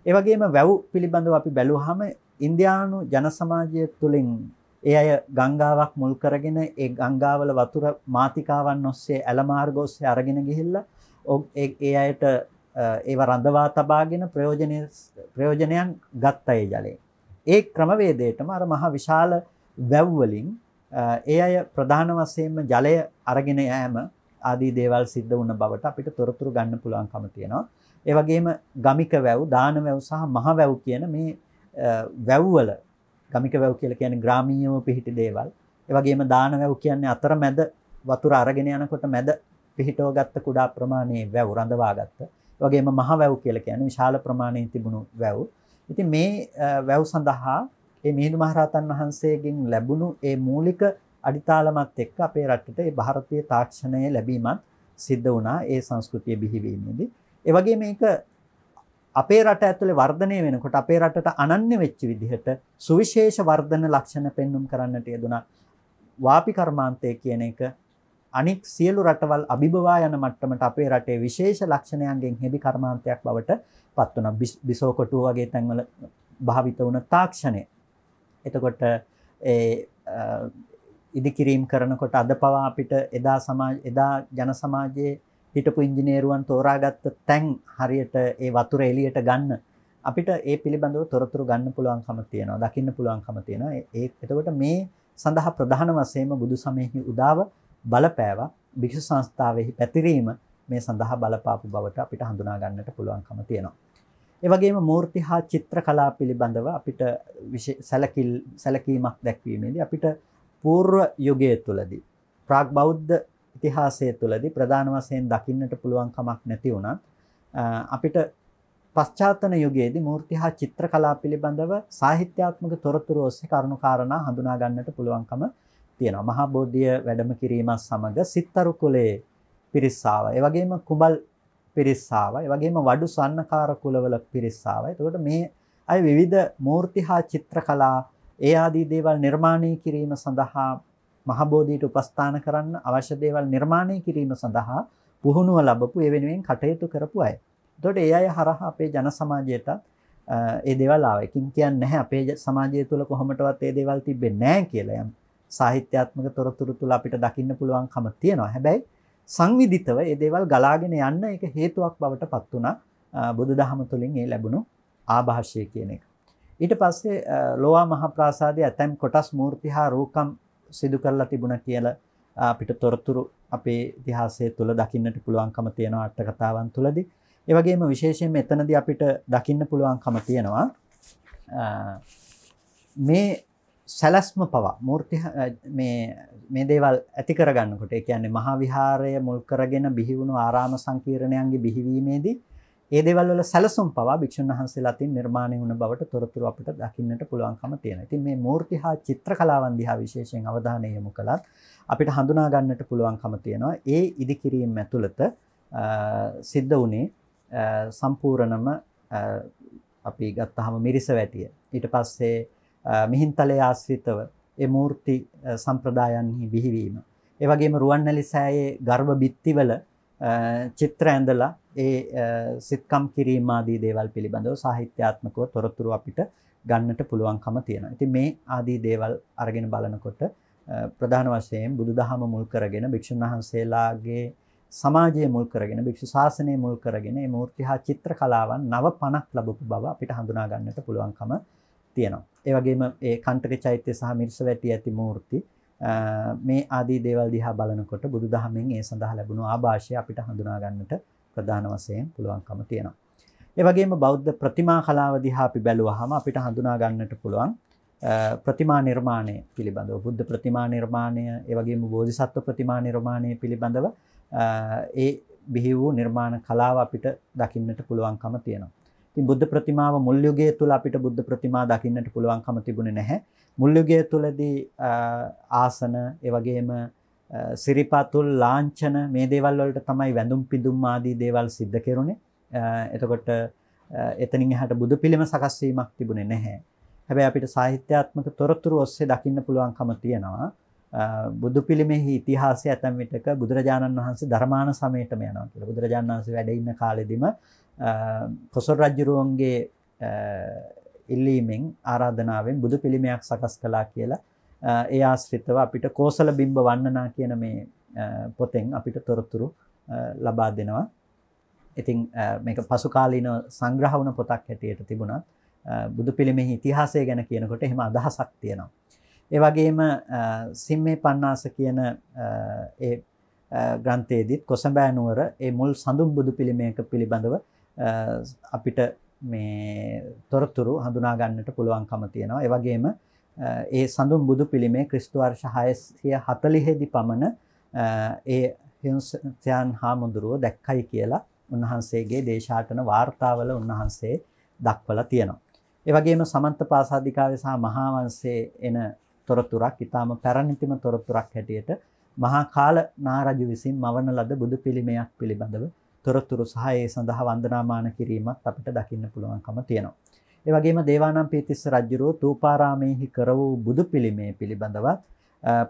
ඒ වගේම වැව් පිළිබඳව අපි බැලුවාම ඉන්දියානු ජන සමාජය තුළින් ඒ අය ගංගාවක් මුල් කරගෙන ඒ ගංගාවල වතුර මාතිකාවන් ඔස්සේ ඇල මාර්ග ඔස්සේ අරගෙන ගිහිල්ලා ඒ අයට ඒව රඳවා තබාගෙන ප්‍රයෝජනය ප්‍රයෝජනයන් ගත්ත ඒ ජලය. ඒ ක්‍රමවේදයටම අර මහා විශාල වැව් වලින් ඒ අය ප්‍රධාන වශයෙන්ම ජලය අරගෙන යෑම ආදී දේවල් සිද්ධ වුණ බවට අපිට තොරතුරු ගන්න පුළුවන්කම තියෙනවා. ඒ වගේම ගමික වැව්, දාන වැව් සහ මහ වැව් කියන මේ වැව්වල ගමික වැව් කියලා කියන්නේ ග්‍රාමීයව පිහිටි දේවල්. ඒ වගේම දාන වැව් කියන්නේ අතරමැද වතුර අරගෙන යනකොට මැද පිහිටව ගත්ත කුඩා ප්‍රමාණයේ වැව් රඳවා ගත්ත. ඒ වගේම මහ වැව් කියලා කියන්නේ විශාල ප්‍රමාණයෙන් තිබුණු වැව්. ඉතින් මේ වැව් සඳහා ඒ මිහිඳු මහරහතන් වහන්සේගෙන් ලැබුණු ඒ මූලික අඩිතාලමත් එක්ක අපේ රටට ඒ ಭಾರತೀಯ තාක්ෂණය ලැබීමත් සිද්ධ වුණා ඒ සංස්කෘතිය බිහිවීමේදී. ඒ වගේ මේක අපේ රට ඇතුලේ වර්ධනය වෙනකොට අපේ රටට අනන්‍ය වෙච්ච විදිහට සුවිශේෂ වර්ධන ලක්ෂණ පෙන්눔 කරන්නට යෙදුණා. වාපි කර්මාන්තය කියන එක අනික් සියලු රටවල් අභිබවා යන මට්ටමට අපේ රටේ විශේෂ ලක්ෂණයන්ගෙන් හෙබි කර්මාන්තයක් බවට පත් වුණා. බිසෝකොටුව වගේ තැන්වල භාවිත වුණ තාක්ෂණය එතකොට ඉදිකිරීම් කරනකොට අද පවා අපිට එදා සමාජ එදා ජන සමාජයේ හිටපු ඉංජිනේරුවන් තෝරාගත්ත තැන් හරියට ඒ වතුර එළියට ගන්න අපිට ඒ පිළිබඳව තොරතුරු ගන්න පුළුවන්කම තියෙනවා දකින්න පුළුවන්කම තියෙනවා ඒ එතකොට මේ සඳහා ප්‍රධාන වශයෙන්ම බුදු සමයෙහි උදාව බලපෑවා භික්ෂු සංස්ථාවෙහි පැතිරීම මේ සඳහා බලපාපු බවට අපිට හඳුනා ගන්නට පුළුවන්කම තියෙනවා ඒවගේම මූර්ති හා චිත්‍ර කලා පිළිබඳව අපිට සැලකිල් සැලකීමක් දැක්වීමේදී අපිට පූර්ව යුගය තුළදී. ප්‍රාග් බෞද්ධ ඉතිහාසය තුළදී ප්‍රධාන වසයෙන් දකින්නට පුළුවන් කමක් නැති වුණත් අපිට පස්්චාතන යුගයේද මූර්ති හා චිත්‍ර කලා පිළිබඳව සාහිත්‍යාත්මක තොරතුර ඔස්සේ කරුණු කාරණ හඳුනාගන්නට පුළුවන්කම තියෙන මහා බෝධිය වැඩම කිරීමත් සමඟ සිත්තරු කුලේ පිරිස්සාාව. ඒවගේම කුබල් පිරිස්සාවයි. වගේම වඩු සන්නකාර කුලවල පිරිස්සාවයි. එතකොට මේ අය විවිධ මූර්ති හා චිත්‍රකලා ඒ ආදී දේවල් නිර්මාණය කිරීම සඳහා මහබෝධියට උපස්ථාන කරන්න අවශ්‍ය දේවල් නිර්මාණය කිරීම සඳහා පුහුණුව ලැබපු ඒ වෙනුවෙන් කටයුතු කරපු අය. එතකොට ඒ අය හරහා අපේ ජන සමාජයට ඒ දේවල් ආවා. එකකින් කියන්නේ නැහැ අපේ සමාජය තුළ කොහොමඩවත් ඒ දේවල් තිබෙන්නේ නැහැ කියලා. යම් සාහිත්‍යාත්මක තොරතුරු තුළ අපිට දකින්න පුළුවන්කම තියෙනවා. හැබැයි සංවිධිතව ඒ දේවල් ගලාගෙන යන්න එක හේතුවක් බවට පත් වුණා බුදුදහම තුළින් ඒ ලැබුණු ආభాෂය කියන එක. ඊට පස්සේ ලෝවා මහා ප්‍රාසාදයේ ඇතැම් කොටස් මූර්ති හා රූකම් සිදු කරලා තිබුණා කියලා අපිට තොරතුරු අපේ ඉතිහාසය තුළ දකින්නට පුළුවන්කම තියෙනවා අට කතාවන් තුළදී. ඒ වගේම විශේෂයෙන් මෙතනදී අපිට දකින්න පුළුවන්කම තියෙනවා මේ සැලස්ම පවා මූර්ති මේ දේවල් ඇති කරගන්නකොට කියන්නේ මහා විහාරය මුල් කරගෙන බිහිවුණු ආරාම සංකීර්ණයන්ගේ බිහිවීමේදී ඒ දේවල් වල සැලසුම් පවා භික්ෂුන් වහන්සේලා අතින් නිර්මාණය වුණ බවට තොරතුරු අපිට දකින්නට පුළුවන්කම තියෙනවා. ඉතින් මේ මූර්ති හා චිත්‍ර කලාවන් දිහා විශේෂයෙන් අවධානය යොමු කළත් අපිට හඳුනා ගන්නට පුළුවන්කම තියෙනවා. ඒ ඉදිකිරීම ඇතුළත සිද්ධ වුණේ සම්පූර්ණම අපි ගත්තාම මිරිස වැටිය. ඊට පස්සේ මිහින්තලයේ ආශ්‍රිතව ඒ මූර්ති සම්ප්‍රදායන්හි බිහිවීම. ඒ වගේම රුවන්වැලි සෑයේ ගර්භ බිත්තිවල චිත්‍ර ඇඳලා ඒ සිත්කම් කිරීම ආදී දේවල් පිළිබඳව සාහිත්‍යාත්මකව තොරතුරු අපිට ගන්නට පුළුවන්කම තියෙනවා. ඉතින් මේ ආදී දේවල් අරගෙන බලනකොට ප්‍රධාන වශයෙන් බුදුදහම මුල් කරගෙන භික්ෂුන් වහන්සේලාගේ සමාජය මුල් කරගෙන භික්ෂු ශාසනය මුල් කරගෙන මේ මූර්ති හා චිත්‍ර කලාවන් නව පණක් ලැබපු බව අපිට හඳුනා ගන්නට පුළුවන්කම තියෙනවා. ඒ වගේම ඒ කන්ටක චෛත්‍ය සහ මිරිස වැටි ඇති මූර්ති මේ ආදී දේවල් දිහා බලනකොට බුදුදහමෙන් ඒ සඳහා ලැබුණු ආభాෂය අපිට හඳුනා ගන්නට ප්‍රධාන වශයෙන් පුළුවන්කම තියෙනවා. ඒ වගේම බෞද්ධ ප්‍රතිමා කලාව දිහා අපි බැලුවහම අපිට හඳුනා ගන්නට පුළුවන් ප්‍රතිමා නිර්මාණය පිළිබඳව බුද්ධ ප්‍රතිමා නිර්මාණය ඒ වගේම බෝධිසත්ව ප්‍රතිමා නිර්මාණය පිළිබඳව ඒ බිහි වූ නිර්මාණ කලාව අපිට දකින්නට පුළුවන්කම තියෙනවා. ඉතින් බුද්ධ ප්‍රතිමාව මුල් යුගයේ තුල අපිට බුද්ධ ප්‍රතිමා දකින්නට පුළුවන්කම තිබුණේ නැහැ. මුල් යුගයේ තුලදී ආසන, ඒ වගේම සිරිපතුල්, ලාංඡන මේ දේවල් වලට තමයි වැඳුම් පිදුම් ආදී දේවල් සිද්ධ කෙරුණේ. එතකොට එතනින් එහාට බුදු පිළිම සකස් වීමක් තිබුණේ නැහැ. හැබැයි අපිට සාහිත්‍යාත්මක තොරතුරු ඔස්සේ දකින්න පුළුවන්කම තියෙනවා. බුදු පිළිමෙහි ඉතිහාසය ඇතැම් විටක බුදුරජාණන් වහන්සේ ධර්මාන සමයටම යනවා කියලා. බුදුරජාණන් වහන්සේ වැඩ ඉන්න කාලෙදිම කොසොල් රජ්ජුරුවන්ගේ ඉල්ලීමෙන් ආරාධනාවෙන් බුදු පිළිමයක් සකස් කලා කියලා ඒ ආශ්‍රිතව අපිට කෝසල බිම්බ වන්නනා කියන මේ පොතෙන් අපිට තොරතුරු ලබා දෙනවා. ඉතින් මේක පසුකාලීන සංග්‍රහ වුණ පොතක් හැටියට තිබුණත් බුදු පිළිමෙහි ඉතිහාසය ගැන කියනකොට එහෙම අදහසක් තියෙනවා. ඒ වගේම සිම්මේ පන්නාස කියන ඒ ග්‍රන්ථයේදීත් කොසඹෑ නුවර ඒ මුල් සඳුන් බුදු පිළිමයක පිළිබඳව අපිට මේ තොරතුරු හඳුනා ගන්නට පුළුවන්කම තියෙනවා. ඒ වගේම ඒ සඳුන් බුදු පිළිමේ ක්‍රිස්තු වර්ෂ 640 දී පමණ ඒ හින්සයන් හාමුදුරුව දැක්කයි කියලා උන්වහන්සේගේ දේශාටන වාර්තාවල උන්වහන්සේ දක්වලා තියෙනවා. ඒ වගේම සමන්ත පාසාදිකාවේ සහ මහාවංශයේ එන තොරතුරක් ඊටාම පැරණිතිම තොරතුරක් හැටියට මහා කාල නාරජු විසින් මවන ලද බුදු පිළිමයක් පිළිබඳව තොරතුරු සහ ඒ සඳහා වන්දනාමාන කිරීමත් අපිට දකින්න පුළුවන්කම තියෙනවා. ඒ වගේම දේවානම්පියතිස්ස රජුරෝ තූපාරාමේහි කර වූ බුදු පිළිමය පිළිබඳවත්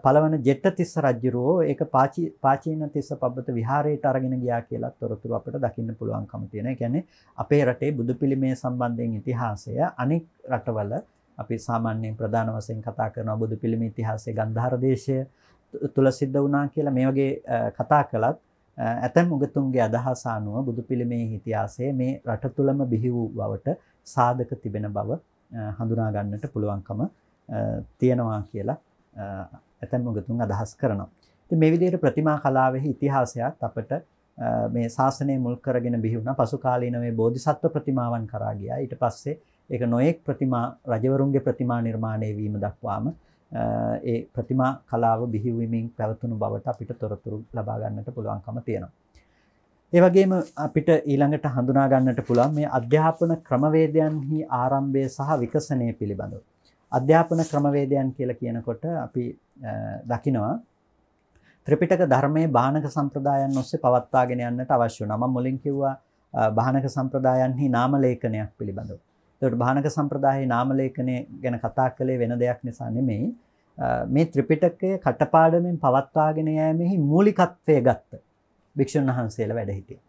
පළවන ජෙට්ටතිස්ස රජුරෝ ඒක පාචී පාචීනතිස්ස පබ්බත විහාරයට අරගෙන ගියා කියලා තොරතුරු අපිට දකින්න පුළුවන්කම තියෙනවා. ඒ කියන්නේ අපේ රටේ බුදු පිළිමය සම්බන්ධයෙන් ඉතිහාසය අනෙක් රටවල අපි සාමාන්‍යයෙන් ප්‍රධාන වශයෙන් කතා කරන බුදු පිළිම ඉතිහාසයේ ගන්ධාර දේශය තුල සිද්ධ වුණා කියලා මේ වගේ කතා කළත් ඇතැම් උගතුන්ගේ අදහස අනුව බුදු පිළිමේ ඉතිහාසයේ මේ රට තුළම බිහි වූ බවට සාධක තිබෙන බව හඳුනා ගන්නට පුළුවන්කම තියෙනවා කියලා ඇතැම් උගතුන් අදහස් කරනවා. ඉතින් මේ විදිහට ප්‍රතිමා කලාවේ ඉතිහාසයත් අපට මේ ශාසනය මුල් කරගෙන බිහි වුණා. පසු කාලීන මේ බෝධිසත්ව ප්‍රතිමාවන් කරා ගියා. ඊට පස්සේ ඒක නොයෙක් ප්‍රතිමා රජවරුන්ගේ ප්‍රතිමා නිර්මාණය වීම දක්වාම ඒ ප්‍රතිමා කලාව බිහිවීමෙන් පැවතුණු බවට අපිට තොරතුරු ලබා ගන්නට පුළුවන්කම තියෙනවා. ඒ වගේම අපිට ඊළඟට හඳුනා ගන්නට පුළුවන් මේ අධ්‍යාපන ක්‍රමවේදයන්හි ආරම්භය සහ විකසනය පිළිබඳව. අධ්‍යාපන ක්‍රමවේදයන් කියලා කියනකොට අපි දකිනවා ත්‍රිපිටක ධර්මයේ බාහනක සම්ප්‍රදායන් ඔස්සේ පවත්වාගෙන යන්නට අවශ්‍ය වෙනවා. මම මුලින් කිව්වා බාහනක සම්ප්‍රදායන්හි නාම ලේඛනයක් පිළිබඳව. එතකොට භානක සම්ප්‍රදායේ නාමලේඛනය ගැන කතා කළේ වෙන දෙයක් නිසා නෙමෙයි. මේ ත්‍රිපිටකය කටපාඩමින් පවත්වාගෙන යෑමෙහි මූලිකත්වය ගත්ත භික්ෂුන් වහන්සේලා වැඩ හිටියා.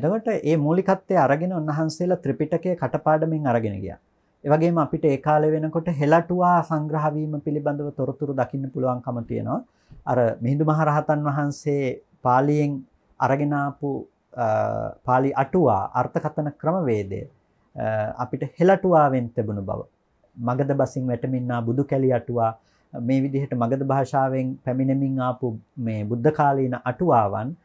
එතකොට මේ මූලිකත්වය අරගෙන උන්වහන්සේලා ත්‍රිපිටකය කටපාඩමින් අරගෙන ගියා. ඒ වගේම අපිට ඒ කාලේ වෙනකොට හෙලටුවා සංග්‍රහ වීම පිළිබඳව තොරතුරු දකින්න පුළුවන්කම තියෙනවා. අර මිහිඳු මහරහතන් වහන්සේ පාලියෙන් අරගෙන ආපු පාලි අටුවා අර්ථකථන ක්‍රමවේදය අපිට හෙලටුවාවෙන් තිබුණු බව. මගද බසින් වැටමින්නා බුදු කැලි අටුවා මේ විදිහට මගද භාෂාවෙන් පැමිණෙමින් ආපු මේ බුද්ධ කාලීන අටුවාවන්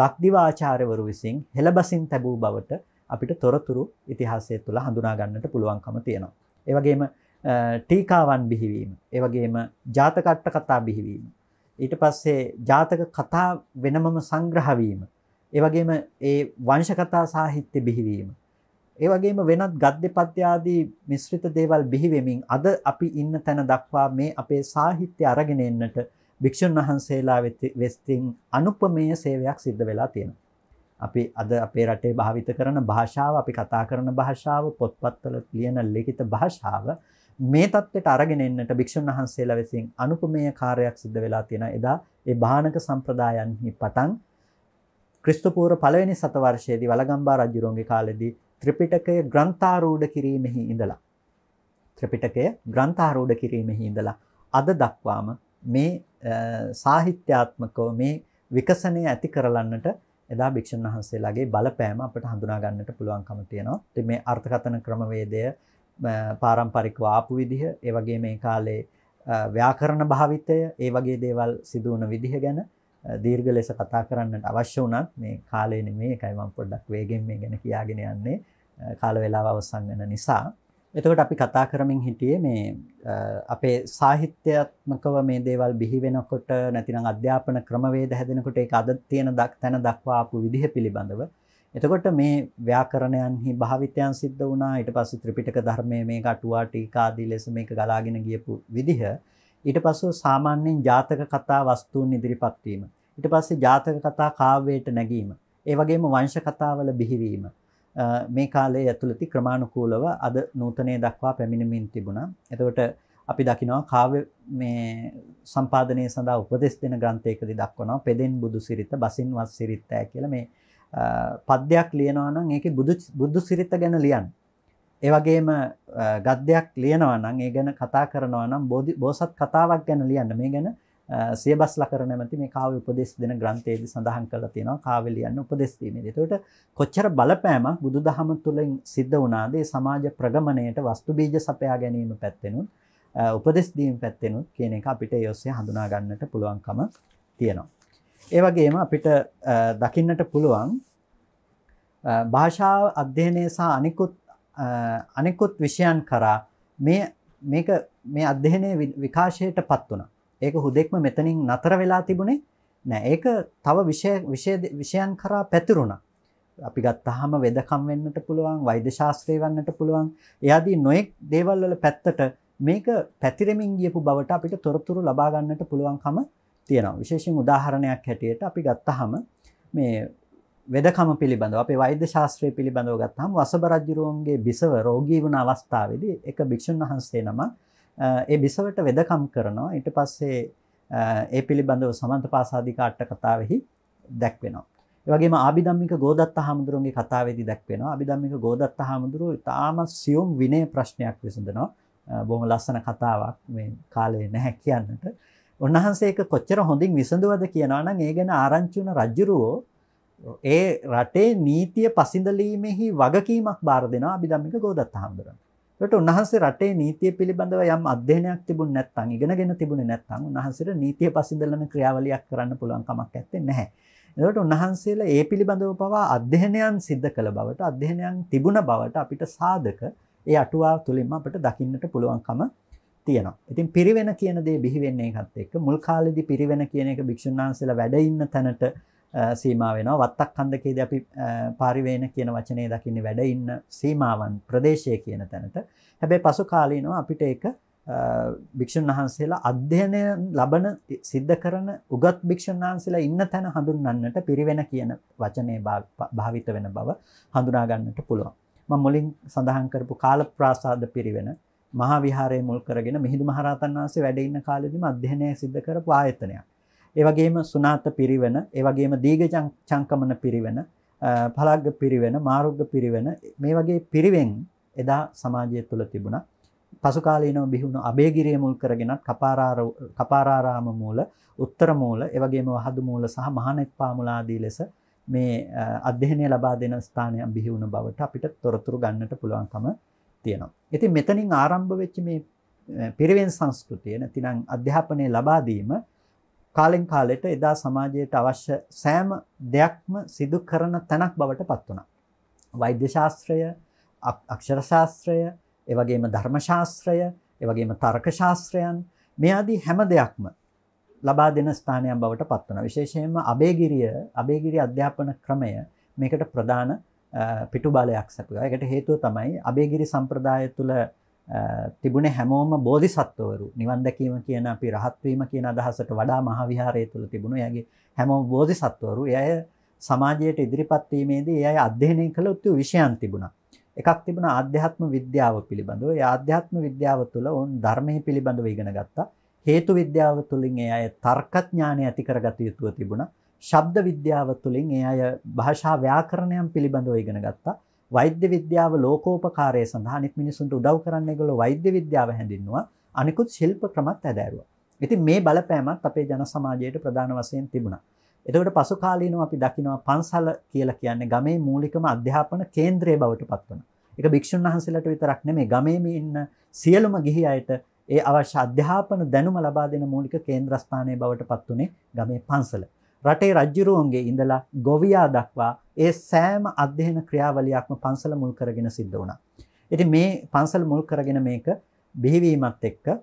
ලක්දිවාචාර්යවරු විසින් හෙළබසින් තැබූ බවට අපිට තොරතුරු ඉතිහාසය තුළ හඳුනා ගන්නට පුළුවන්කම තියෙනවා. ඒ වගේම ටීකාවන් බිහිවීම, ඒ වගේම ජාතකට්ට කතා බිහිවීම, ඊට පස්සේ ජාතක කතා වෙනමම සංග්‍රහ වීම, ඒ වගේම ඒ වංශ කතා සාහිත්‍ය බිහිවීම, ඒ වගේම වෙනත් ගද්‍ය පද්‍ය ආදී මිශ්‍රිත දේවල් බිහි වෙමින් අද අපි ඉන්න තැන දක්වා මේ අපේ සාහිත්‍ය අරගෙන එන්නට භික්ෂුන් වහන්සේලා වෙස්තින් අනුපමේය සේවයක් සිද්ධ වෙලා තියෙනවා. අපි අද අපේ රටේ භාවිත කරන භාෂාව, අපි කතා කරන භාෂාව, පොත්පත්වල ලියන ලිඛිත භාෂාව මේ தත්ත්වයට අරගෙන එන්නට භික්ෂුන් වහන්සේලා විසින් අනුපමේය කාර්යයක් සිද්ධ වෙලා තියෙන එදා ඒ භානක සම්ප්‍රදායන්හි පටන් ක්‍රිස්තුපූර්ව පළවෙනි සතවර්ෂයේදී වලගම්බා රජුරෝන්ගේ කාලෙදී ත්‍රිපිටකය ග්‍රන්ථාරූඪ කිරීමෙහි ඉඳලා ත්‍රිපිටකය ග්‍රන්ථාරූඪ කිරීමෙහි ඉඳලා අද දක්වාම මේ සාහිත්‍යාත්මකව මේ විකසනය ඇති කරලන්නට එදා භික්ෂන් වහන්සේලාගේ බලපෑම අපට හඳුනා ගන්නට පුළුවන්කම තියෙනවා. ඉතින් මේ අර්ථකථන ක්‍රමවේදය පාරම්පරිකව ආපු විදිහ, ඒ වගේම මේ කාලේ ව්‍යාකරණ භාවිතය, ඒ වගේ දේවල් සිදු වුණ විදිහ ගැන දීර්ඝ ලෙස කතා කරන්නට අවශ්‍ය වුණත් මේ කාලය නෙමෙයි ඒකයි මම පොඩ්ඩක් වේගෙන් මේ ගැන කියාගෙන යන්නේ කාල වේලාව අවසන් වෙන නිසා. එතකොට අපි කතා කරමින් හිටියේ මේ අපේ සාහිත්‍යාත්මකව මේ දේවල් බිහි වෙනකොට නැතිනම් අධ්‍යාපන ක්‍රමවේද හැදෙනකොට ඒක අද තියෙන දක් තැන දක්වා ආපු විදිහ පිළිබඳව එතකොට මේ ව්‍යාකරණයන්හි භාවිතයන් සිද්ධ වුණා ඊට පස්සේ ත්‍රිපිටක ධර්මයේ මේ කටුවා ටීකාදී ලෙස මේක ගලාගෙන ගියපු විදිහ ඊට පස්සෙ සාමාන්‍යයෙන් ජාතක කතා වස්තුන් ඉදිරිපත් වීම. ඊට පස්සේ ජාතක කතා කාව්‍යයට නැගීම. ඒ වගේම වංශ කතාවල බිහිවීම. මේ කාලයේ ඇතුළත ක්‍රමානුකූලව අද නූතනයේ දක්වා පැමිණෙමින් තිබුණා. එතකොට අපි දකිනවා කාව්‍ය මේ සම්පාදනය සඳහා උපදෙස් දෙන ග්‍රන්ථයකදී දක්වනවා පෙදෙන් බුදු සිරිත බසින් වස් සිරිතය කියලා මේ පද්‍යයක් ලියනවා නම් ඒකේ බුදු බුදු සිරිත ගැන ලියන්න. ඒවගේම ගද්‍යයක් ලියනවනම් ඒ ගැන කතා කරනවා නම් බෝධි බෝසත් කතාවක් ගැන ලියන්න මේ ගැන සියබස් ලකරනැමති මේ කාව උපදෙස් දෙන ග්‍රන්ථයේද සඳහන් කළ තියෙනවා කාවලියන්න උපදෙස්වීමේදී තට කොච්චර බලපෑම බුදු දහම තුළින් සිද්ධ වනාදේ සමාජ ප්‍රගමණයට වස්තු බීජ සපයා ගැනීම පැත්තෙනුත් උපදෙස්දීම් පැත්තෙනුත් කියන එක අපිට යොස්සේ හඳුනාගන්නට පුළුවන්කම තියෙනවා. ඒවගේම අපිට දකින්නට පුළුවන් භාෂාව අධ්‍යයනය සහ අනිකුත් අනෙකුත් විෂයන් කරා මේ මේක මේ අධ්‍යයනය විකාශයට පත් වුණා. ඒක හුදෙක්ම මෙතනින් නතර වෙලා තිබුණේ නෑ. ඒක තව විෂයන් කරා පැතිරුණා. අපි ගත්තාම වෙදකම් වෙන්නට පුළුවන්, වෛද්‍ය ශාස්ත්‍රය වන්නට පුළුවන්. එයාදී නොඑක් දේවල් වල පැත්තට මේක පැතිරෙමින් ගියපු බවට අපිට තොරතුරු ලබා ගන්නට පුළුවන්කම තියෙනවා. විශේෂයෙන් උදාහරණයක් හැටියට අපි ගත්තාම මේ වෙදකම පිළිබඳව අපේ වෛද්‍ය ශාස්ත්‍රය පිළිබඳව ගත්තාම වසබරජ්ජුරුවන්ගේ බිසව රෝගී වුණ අවස්ථාවේදී එක භික්ෂුන් වහන්සේ නම ඒ බිසවට වෙදකම් කරනවා ඊට පස්සේ ඒ පිළිබඳව සමන්ත පාසාධික අට කතාවෙහි දැක්වෙනවා. ඒවගේම ආබිධම්මික ගෝදත්ත හාමුදුරුවන්ගේ කතාවේදී දැක්වෙනවා. ආබිධම්මික ගෝදත්ත හාමුදුරුවෝ ඉතාම සියුම් විනය ප්‍රශ්නයක් විසඳනවා. බොහොම ලස්සන කතාවක් මේ කාලේ නැහැ කියන්නට. උන්වහන්සේ ඒක කොච්චර හොඳින් විසඳුවද කියනවා නම් ඒ ගැන ආරංචි වුණ රජුරෝ ඒ රටේ නීතිය පසිඳලීමෙහි වගකීමක් බාර දෙෙන අභිදම්මික ගෝදත් හාමුදුරන් ට උන්හන්සේ රටේ නීතිය පිළිබඳව යම් අධ්‍යනයක් තිබුණ නැත්තන් ඉගෙනගෙන තිබුණ නැත්තන් උන්හන්සට නීතිය පසිදලන ක්‍රියාවලයක් කරන්න පුළුවන්කමක් ඇත්තේ නැහැ. එට උන්හන්සේලා ඒ පිළිබඳව පවා අධ්‍යනයන් සිද්ධ කළ බවට අධ්‍යනයන් තිබුණ බවට අපිට සාධක ඒ අටුවා තුළින්ම අපට දකින්නට පුළුවන්කම තියෙනවා. ඉතින් පිරිවෙන කියනදේ බිහිවෙන්නේ හත් එක් මුල්කාලෙදි පිරිවෙන කියන එක භික්ෂුන්හන්සේලා වැඩඉන්න තැනට සීමාව වෙනවා වත්තක් කන්දකේදී අපි පාරිවේන කියන වචනේ දකින්නේ වැඩ ඉන්න සීමාවන් ප්‍රදේශය කියන තැනට හැබැයි පසු කාලීනව අපිට ඒක භික්ෂුන් වහන්සේලා අධ්‍යයනය ලබන සිද්ධ කරන උගත් භික්ෂුන් වහන්සේලා ඉන්න තැන හඳුන්වන්නට පිරිවෙන කියන වචනේ භාවිත වෙන බව හඳුනා ගන්නට පුළුවන්. මම මුලින් සඳහන් කරපු කාල ප්‍රාසාද පිරිවෙන මහා විහාරයේ මුල් කරගෙන මිහිඳු මහරහතන් වහන්සේ වැඩ ඉන්න කාලෙදිම අධ්‍යයනය සිද්ධ කරපු ආයතනයක්. ඒ වගේම සුනාත පිරිවෙන, ඒ වගේම දීඝ චංකමන පිරිවෙන, පළග්ග පිරිවෙන, මාරුග්ග පිරිවෙන මේ වගේ පිරිවෙන් එදා සමාජය තුළ තිබුණා. පසු කාලීනව බිහිවුණු අබේගිරිය මුල් කරගෙනත් කපාරාරාම මූල, උත්තර මූල, ඒ වගේම වහදු මූල සහ මහානෙක්පා මූල ආදී ලෙස මේ අධ්‍යයනය ලබා දෙන ස්ථානයක් බිහි වුණ බවට අපිට තොරතුරු ගන්නට පුළුවන්කම තියෙනවා. ඉතින් මෙතනින් ආරම්භ වෙච්ච මේ පිරිවෙන් සංස්කෘතිය නැතිනම් අධ්‍යාපනය ලබා දීම කාලෙන් කාලෙට එදා සමාජයට අවශ්‍ය සෑම දෙයක්ම සිදු කරන තැනක් බවට පත් වුණා. වෛද්‍ය ශාස්ත්‍රය, අක්ෂර ශාස්ත්‍රය, ඒ වගේම ධර්ම ශාස්ත්‍රය, ඒ වගේම තර්ක ශාස්ත්‍රයන් මේ ආදී හැම දෙයක්ම ලබා දෙන ස්ථානයක් බවට පත් වුණා. විශේෂයෙන්ම අබේගිරිය, අබේගිරිය අධ්‍යාපන ක්‍රමය මේකට ප්‍රධාන පිටුබලයක් සැපුවා. ඒකට හේතුව තමයි අබේගිරි සම්ප්‍රදාය තුළ තිබුණේ හැමෝම බෝධි සත්වවරු නිවන් දැකීම කියන අපි රහත්වීම කියන අදහසට වඩා මහාවිහාරය තුළ තිබුණු යගේ හැමෝම බෝධි සත්වවරු යය සමාජයට ඉදිරිපත්වීමේදී යයි අධ්‍යයනය කළ උත්තු විෂයන් තිබුණා එකක් තිබුණ අධ්‍යාත්ම විද්‍යාව පිළිබඳව ආධ්‍යාත්ම විද්‍යාව තුළ ඔවුන් ධර්මය පිළිබඳව ඉගෙන ගත්තා හේතු විද්‍යාව තුළින් ඒ අය තර්කඥානය ඇති කරගත යුතුව තිබුණා ශබ්ද විද්‍යාව තුළින් ඒ අය භාෂා ව්‍යාකරණයන් පිළිබඳව ඉගෙන ගත්තා වෛද්‍ය විද්‍යාව ලෝකෝපකාරය සඳහා අනිත් මිනිසුන්ට උදව් කරන්න ඒගොල්ලෝ වෛද්‍ය විද්‍යාව හැඳින්නුවා අනිකුත් ශිල්ප ක්‍රමත් ඇදෑරුවා. ඉතින් මේ බලපෑමත් අපේ ජන සමාජයට ප්‍රධාන වශයෙන් තිබුණා. එතකොට පසු කාලීනව අපි දකිනවා පන්සල කියලා කියන්නේ ගමේ මූලිකම අධ්‍යාපන කේන්ද්‍රය බවට පත් වෙනවා. ඒක භික්ෂුන් වහන්සේලාට විතරක් නෙමෙයි ගමේ ඉන්න සියලුම ගිහි අයට ඒ අවශ්‍ය අධ්‍යාපන දැනුම ලබා දෙන මූලික කේන්ද්‍රස්ථානය බවට පත් උනේ ගමේ පන්සල. රටේ රජ්ජුරුවන්ගේ ඉඳලා ගොවියා දක්වා ඒ සෑම අධ්‍යයන ක්‍රියාවලියක්ම පන්සල මුල් කරගෙන සිද්ධ වුණා. ඉතින් මේ පන්සල මුල් කරගෙන මේක බිහිවීමත් එක්ක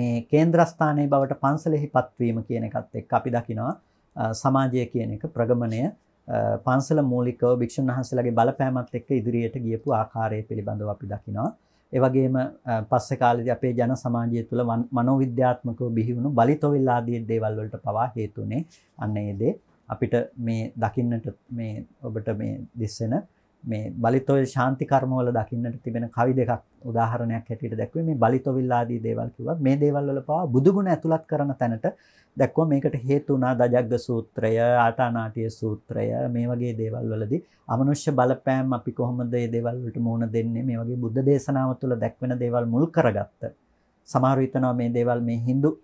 මේ කේන්ද්‍රස්ථානයේ බවට පන්සලෙහි පත්වීම කියන එකත් එක්ක අපි දකිනවා සමාජය කියන එක ප්‍රගමණය පන්සල මූලිකව භික්ෂුන් වහන්සේලාගේ බලපෑමත් එක්ක ඉදිරියට ගියපු ආකාරය පිළිබඳව අපි දකිනවා. ඒවගේම පස්ස කාලද අපේ ජන සමාජය තුළ මනෝවිද්‍යාත්මක බිහිවුණු බලිතොවිල්ලාදී දේවල්වලට පවා හේතුනේ අන්න ඒදේ අපිට මේ දකින්නට මේ ඔබට මේ දිස්සෙන මේ බලිතොල් ශාන්ති කර්මවල දකින්නට තිබෙන කවි දෙකක් උදාහරණයක් හැටියට දැක්වේ මේ බලිතොවිල්ලාදී දේවල් කිව්වත් මේ දේවල් වල පවා බුදු ගුණ ඇතුළත් කරන තැනට දැක්වුවා මේකට හේතු වුණා දජග්ග සූත්‍රය, ආටානාටිය සූත්‍රය මේ වගේ දේවල් වලදී අමනුෂ්‍ය බලපෑම් අපි කොහොමද මේ දේවල් වලට මුහුණ දෙන්නේ මේ වගේ බුද්ධ දේශනාව තුළ දැක්වෙන දේවල් මුල් කරගත්ත. සමහරව හිතනවා මේ දේවල් මේ Hindu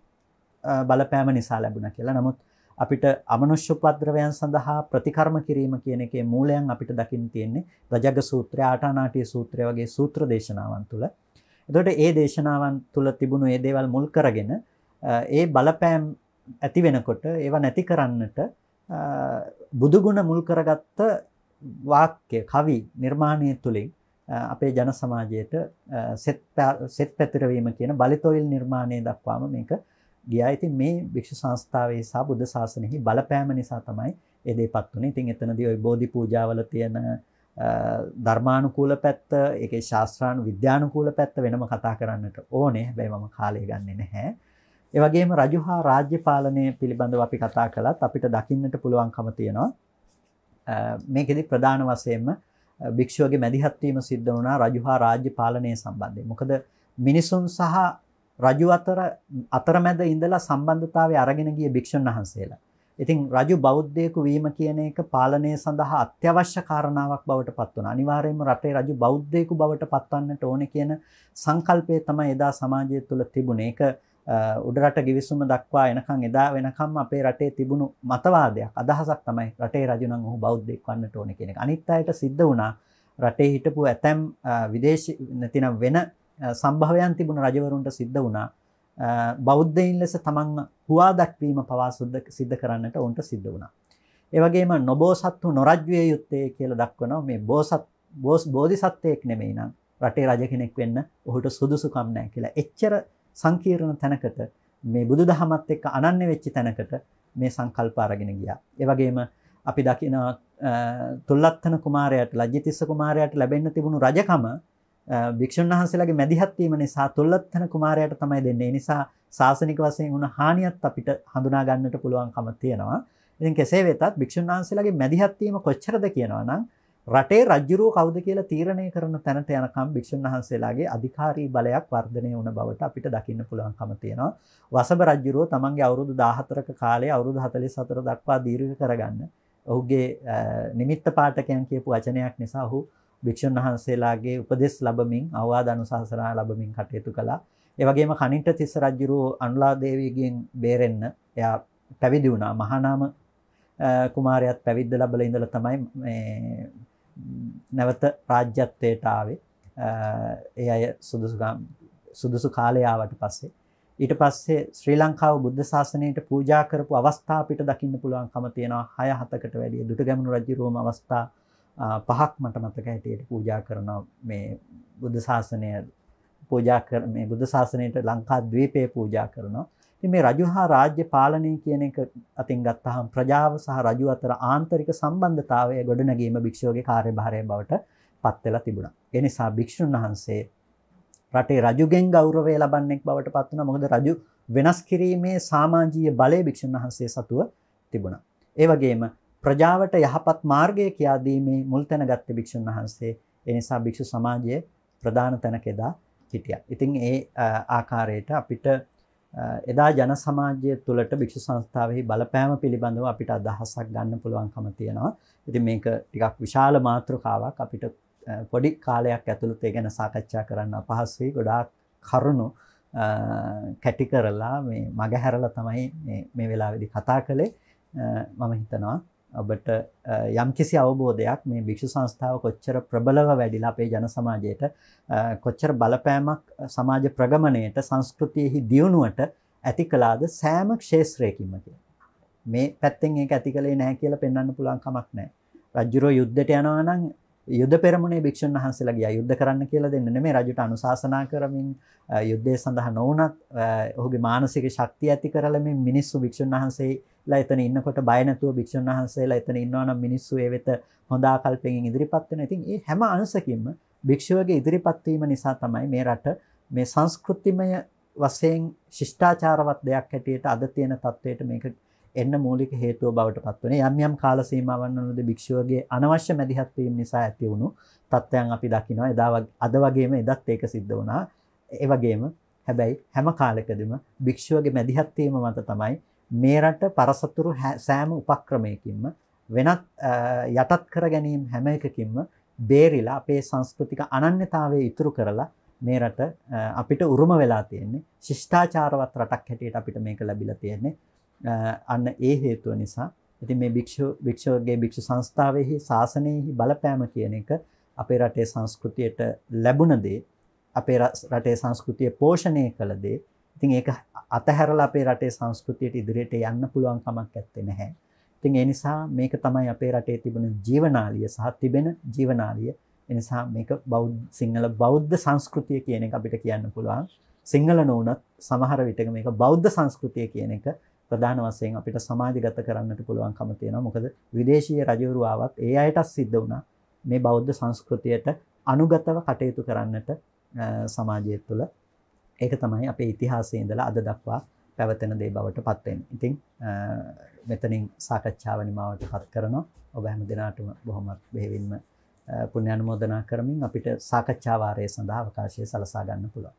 බලපෑම නිසා ලැබුණා කියලා. නමුත් අපිට අමනුෂ්‍ය උපද්‍රවයන් සඳහා ප්‍රතිකර්ම කිරීම කියන එකේ මූලයන් අපිට දකින්න තියෙන්නේ රජග සූත්‍රය, ආටානාටිය සූත්‍රය වගේ සූත්‍ර දේශනාවන් තුළ. එතකොට ඒ දේශනාවන් තුළ තිබුණු ඒ දේවල් මුල් කරගෙන ඒ බලපෑම් ඇති වෙනකොට ඒවා නැති කරන්නට බුදුගුණ මුල් කරගත්ත වාක්‍ය කවි නිර්මාණය තුළින් අපේ ජන සමාජයට සෙත් පැතිරවීම කියන බලිතොයිල් නිර්මාණය දක්වාම මේක ගියා ඉතින් මේ භික්ෂු සංස්ථාවේ සහ බුද්ධ ශාසනයෙහි බලපෑම නිසා තමයි ඒ දේපත් උනේ. ඉතින් එතනදී ওই බෝධි පූජාවල තියෙන ධර්මානුකූල පැත්ත, ඒකේ ශාස්ත්‍රාණු විද්‍යානුකූල පැත්ත වෙනම කතා කරන්නට ඕනේ. හැබැයි මම කාලය ගන්නෙ නැහැ. ඒ වගේම රජු හා රාජ්‍ය පාලනය පිළිබඳව අපි කතා කළත් අපිට දකින්නට පුළුවන්කම තියෙනවා. මේකෙදි ප්‍රධාන වශයෙන්ම භික්ෂුවගේ මැදිහත් වීම සිද්ධ වුණා රජු හා රාජ්‍ය පාලනය සම්බන්ධයෙන්. මොකද මිනිසුන් සහ රජු අතර අතරමැද ඉඳලා සම්බන්ධතාවය අරගෙන ගිය භික්ෂුන් වහන්සේලා. ඉතින් රජු බෞද්ධයෙකු වීම කියන එක පාලනය සඳහා අත්‍යවශ්‍ය කාරණාවක් බවට පත් වුණා. අනිවාර්යයෙන්ම රටේ රජු බෞද්ධයෙකු බවට පත්වන්නට ඕනේ කියන සංකල්පය තමයි එදා සමාජය තුළ තිබුණේ. ඒක උඩරට ගිවිසුම දක්වා එනකම් එදා වෙනකම් අපේ රටේ තිබුණු මතවාදයක් අදහසක් තමයි රටේ රජු නම් ඔහු බෞද්ධයෙක් වන්නට ඕනේ කියන එක. අනිත් අයට සිද්ධ වුණා රටේ හිටපු ඇතැම් විදේශ නැතිනම් වෙන සම්භවයන් තිබුණ රජවරුන්ට සිද්ධ වුණා බෞද්ධයින් ලෙස තමන් හවා දක්වීම පවා සුද්ද සිද්ධ කරන්නට ඔවුන්ට සිද්ධ වුණා. ඒවගේම නොබෝසත්තු නොරජ්වය යුත්තේ කියල දක්වනවා මේ බෝසත් බෝස් බෝධිසත්වයෙක් නෙමෙයි නම් රටේ රජ කෙනෙක් වෙන්න ඔහුට සුදුසුකම් නෑ කියලා එච්චර සංකීර්ණ තැනකට මේ බුදු දහමත් එක්ක අනන්‍ය වෙච්චි තැනකට මේ සංකල්ප අරගෙන ගියා. ඒවගේම අපි දකිනවා තුල්ලත්තන කුමාරයට ලජ්ජිතිස්ස කුමාරයට ලැබෙන්න තිබුණු රජකම භික්ෂන් වහන්සේලාගේ මැදිහත්වීම නිසා තුොල්ලත්තන කුමාරයට තමයි දෙන්නේ නිසා ශාසනික වසයෙන් වුණ හානියත් අපිට හඳුනා ගන්නට පුළුවන්කම තියෙනවා ඉතින් කෙසේ වෙතත් භික්ෂන් වහන්සේලාගේ මැදිහත්වීම කොච්චරද කියනවා නම් රටේ රජ්ජුරුව කවුද කියලා තීරණය කරන තැනට යනකම් භික්ෂුන් වහන්සේලාගේ අධිකාරී බලයක් වර්ධනය වුණ බවට අපිට දකින්න පුළුවන්කම තියෙනවා. වසබ රජ්ජුරුව තමන්ගේ අවුරුදු 14ක කාලේ අවුරුදු 44 දක්වා දීර්ඝ කරගන්න. ඔහුගේ නිමිත්ත පාඨකයන් කියපු වචනයක් නිසා ඔහු භික්ෂුන් වහන්සේලාගේ උපදෙස් ලැබමින් අවවාද අනුශාසනා ලැබමින් කටයුතු කළා. ඒ වගේම කනිට තිස්ස රජුරෝ අනුලා දේවියගෙන් බේරෙන්න එයා පැවිදි වුණා. මහානාම කුමාරයාත් පැවිද්ද ලැබලා ඉඳලා තමයි මේ නැවත රාජ්‍යත්වයට ආවේ. ඒ අය සුදුසුකම් සුදුසු කාලය ආවට පස්සේ ඊට පස්සේ ශ්‍රී ලංකාව බුද්ධ ශාසනයට පූජා කරපු අවස්ථා අපිට දකින්න පුළුවන්කම තියෙනවා 6 7කට වැඩිය දුටුගැමුණු රජු රෝම අවස්ථා පහක් මට මතක ඇටියට පූජා කරන මේ බුද්ධ ශාසනය පූජා කර මේ බුද්ධ ශාසනයට ලංකා ද්වීපය පූජා කරනවා. ඉතින් මේ රජු හා රාජ්‍ය පාලනය කියන එක අතින් ගත්තහම ප්‍රජාව සහ රජු අතර ආන්තරික සම්බන්ධතාවය ගොඩනැගීම භික්ෂුවගේ කාර්යභාරය බවට පත් වෙලා තිබුණා. ඒ නිසා භික්ෂුන් වහන්සේ රටේ රජුගෙන් ගෞරවය ලබන්නෙක් බවට පත් වුණා. මොකද රජු වෙනස් කිරීමේ සමාජීය බලය භික්ෂුන් වහන්සේ සතුව තිබුණා. ඒ වගේම ප්‍රජාවට යහපත් මාර්ගය කියා දීමේ මුල් තැන ගත්ත භික්ෂුන් වහන්සේ ඒ නිසා භික්ෂු සමාජයේ ප්‍රධාන තැනක එදා හිටියා. ඉතින් ඒ ආකාරයට අපිට එදා ජන සමාජය තුළට භික්ෂු සංස්ථාවෙහි බලපෑම පිළිබඳව අපිට අදහසක් ගන්න පුළුවන්කම තියෙනවා. ඉතින් මේක ටිකක් විශාල මාතෘකාවක් අපිට පොඩි කාලයක් ඇතුළත ඒ ගැන සාකච්ඡා කරන්න අපහසුයි. ගොඩාක් කරුණු කැටි කරලා මේ මගහැරලා තමයි මේ වෙලාවේදී කතා කළේ. මම හිතනවා ඔබට යම්කිසි අවබෝධයක් මේ භික්ෂු සංස්ථාව කොච්චර ප්‍රබලව වැඩිලා අපේ ජන සමාජයට කොච්චර බලපෑමක් සමාජ ප්‍රගමණයට සංස්කෘතියෙහි දියුණුවට ඇති කළාද සෑම ක්ෂේත්‍රයකින්ම කියලා. මේ පැත්තෙන් ඒක ඇති කළේ නැහැ කියලා පෙන්වන්න පුළුවන් කමක් නැහැ. රජුරෝ යුද්ධයට යනවා නම් යුද්ධ පෙරමුණේ භික්ෂන් වහන්සේලගේ යුද්ධ කරන්න කියලා දෙන්න නෙමෙයි රජුට අනුශාසනා කරමින් යුද්ධය සඳහා නොවුනත් ඔහුගේ මානසික ශක්තිය ඇති කරලා මේ මිනිස්සු භික්ෂුන් වහන්සේලා එතන ඉන්නකොට බය නැතුව භික්ෂුන් වහන්සේලා එතන ඉන්නවා නම් මිනිස්සු ඒ වෙත හොඳ ආකල්පයෙන් ඉදිරිපත් වෙනවා. ඉතින් මේ හැම අංශකින්ම භික්ෂුවගේ ඉදිරිපත් වීම නිසා තමයි මේ රට මේ සංස්කෘතිමය වශයෙන් ශිෂ්ටාචාරවත් දෙයක් හැටියට අද තියෙන තත්වයට මේක එන්න මූලික හේතුව බවට පත්වන යම් යම් කාල සීමාවන් වලද භික්ෂුවගේ අනවශ්‍ය මැදිහත් වීම නිසා ඇති වුණු තත්ත්වයන් අපි දකිනවා එදා අද වගේම එදත් ඒක සිද්ධ වුණා ඒ වගේම හැබැයි හැම කාලෙකදීම භික්ෂුවගේ මැදිහත් වීම මත තමයි මේ රට පරසතුරු සෑම උපක්‍රමයකින්ම වෙනත් යටත් කර ගැනීම හැම එකකින්ම බේරිලා අපේ සංස්කෘතික අනන්‍යතාවය ඉතුරු කරලා මේ රට අපිට උරුම වෙලා තියෙන්නේ ශිෂ්ඨාචාරවත් රටක් හැටියට අපිට මේක ලැබිලා තියෙන්නේ අන්න ඒ හේතුව නිසා ඉතින් මේ භික්ෂු භික්ෂුවගේ භික්ෂු සංස්ථාවෙහි ශාසනයෙහි බලපෑම කියන එක අපේ රටේ සංස්කෘතියට ලැබුණ දේ අපේ රටේ සංස්කෘතිය පෝෂණය කළ දේ ඉතින් ඒක අතහැරලා අපේ රටේ සංස්කෘතියට ඉදිරියට යන්න පුළුවන් කමක් නැත්තේ නැහැ. ඉතින් ඒ නිසා මේක තමයි අපේ රටේ තිබෙන ජීවනාලිය සහ තිබෙන ජීවනාලිය. ඒ නිසා මේක බෞද්ධ සිංහල බෞද්ධ සංස්කෘතිය කියන එක අපිට කියන්න පුළුවන්. සිංහල නොවුනත් සමහර විටක මේක බෞද්ධ සංස්කෘතිය කියන එක ප්‍රධාන වශයෙන් අපිට සමාජගත කරන්නට පුළුවන්කම තියෙනවා. මොකද විදේශීය රජවරු ආවත් ඒ අයටත් සිද්ධ වුණා මේ බෞද්ධ සංස්කෘතියට අනුගතව කටයුතු කරන්නට සමාජය තුළ ඒක තමයි අපේ ඉතිහාසයේ ඉඳලා අද දක්වා පැවතෙන දේ බවට පත් වෙන්නේ. ඉතින් මෙතනින් සාකච්ඡාව නිමවටපත් කරනවා. ඔබ හැම දිනාටම බොහොම බෙහෙවින්ම පුණ්‍ය අනුමෝදනා කරමින් අපිට සාකච්ඡා වාරය සඳහා අවකාශය සලසා ගන්න පුළුවන්.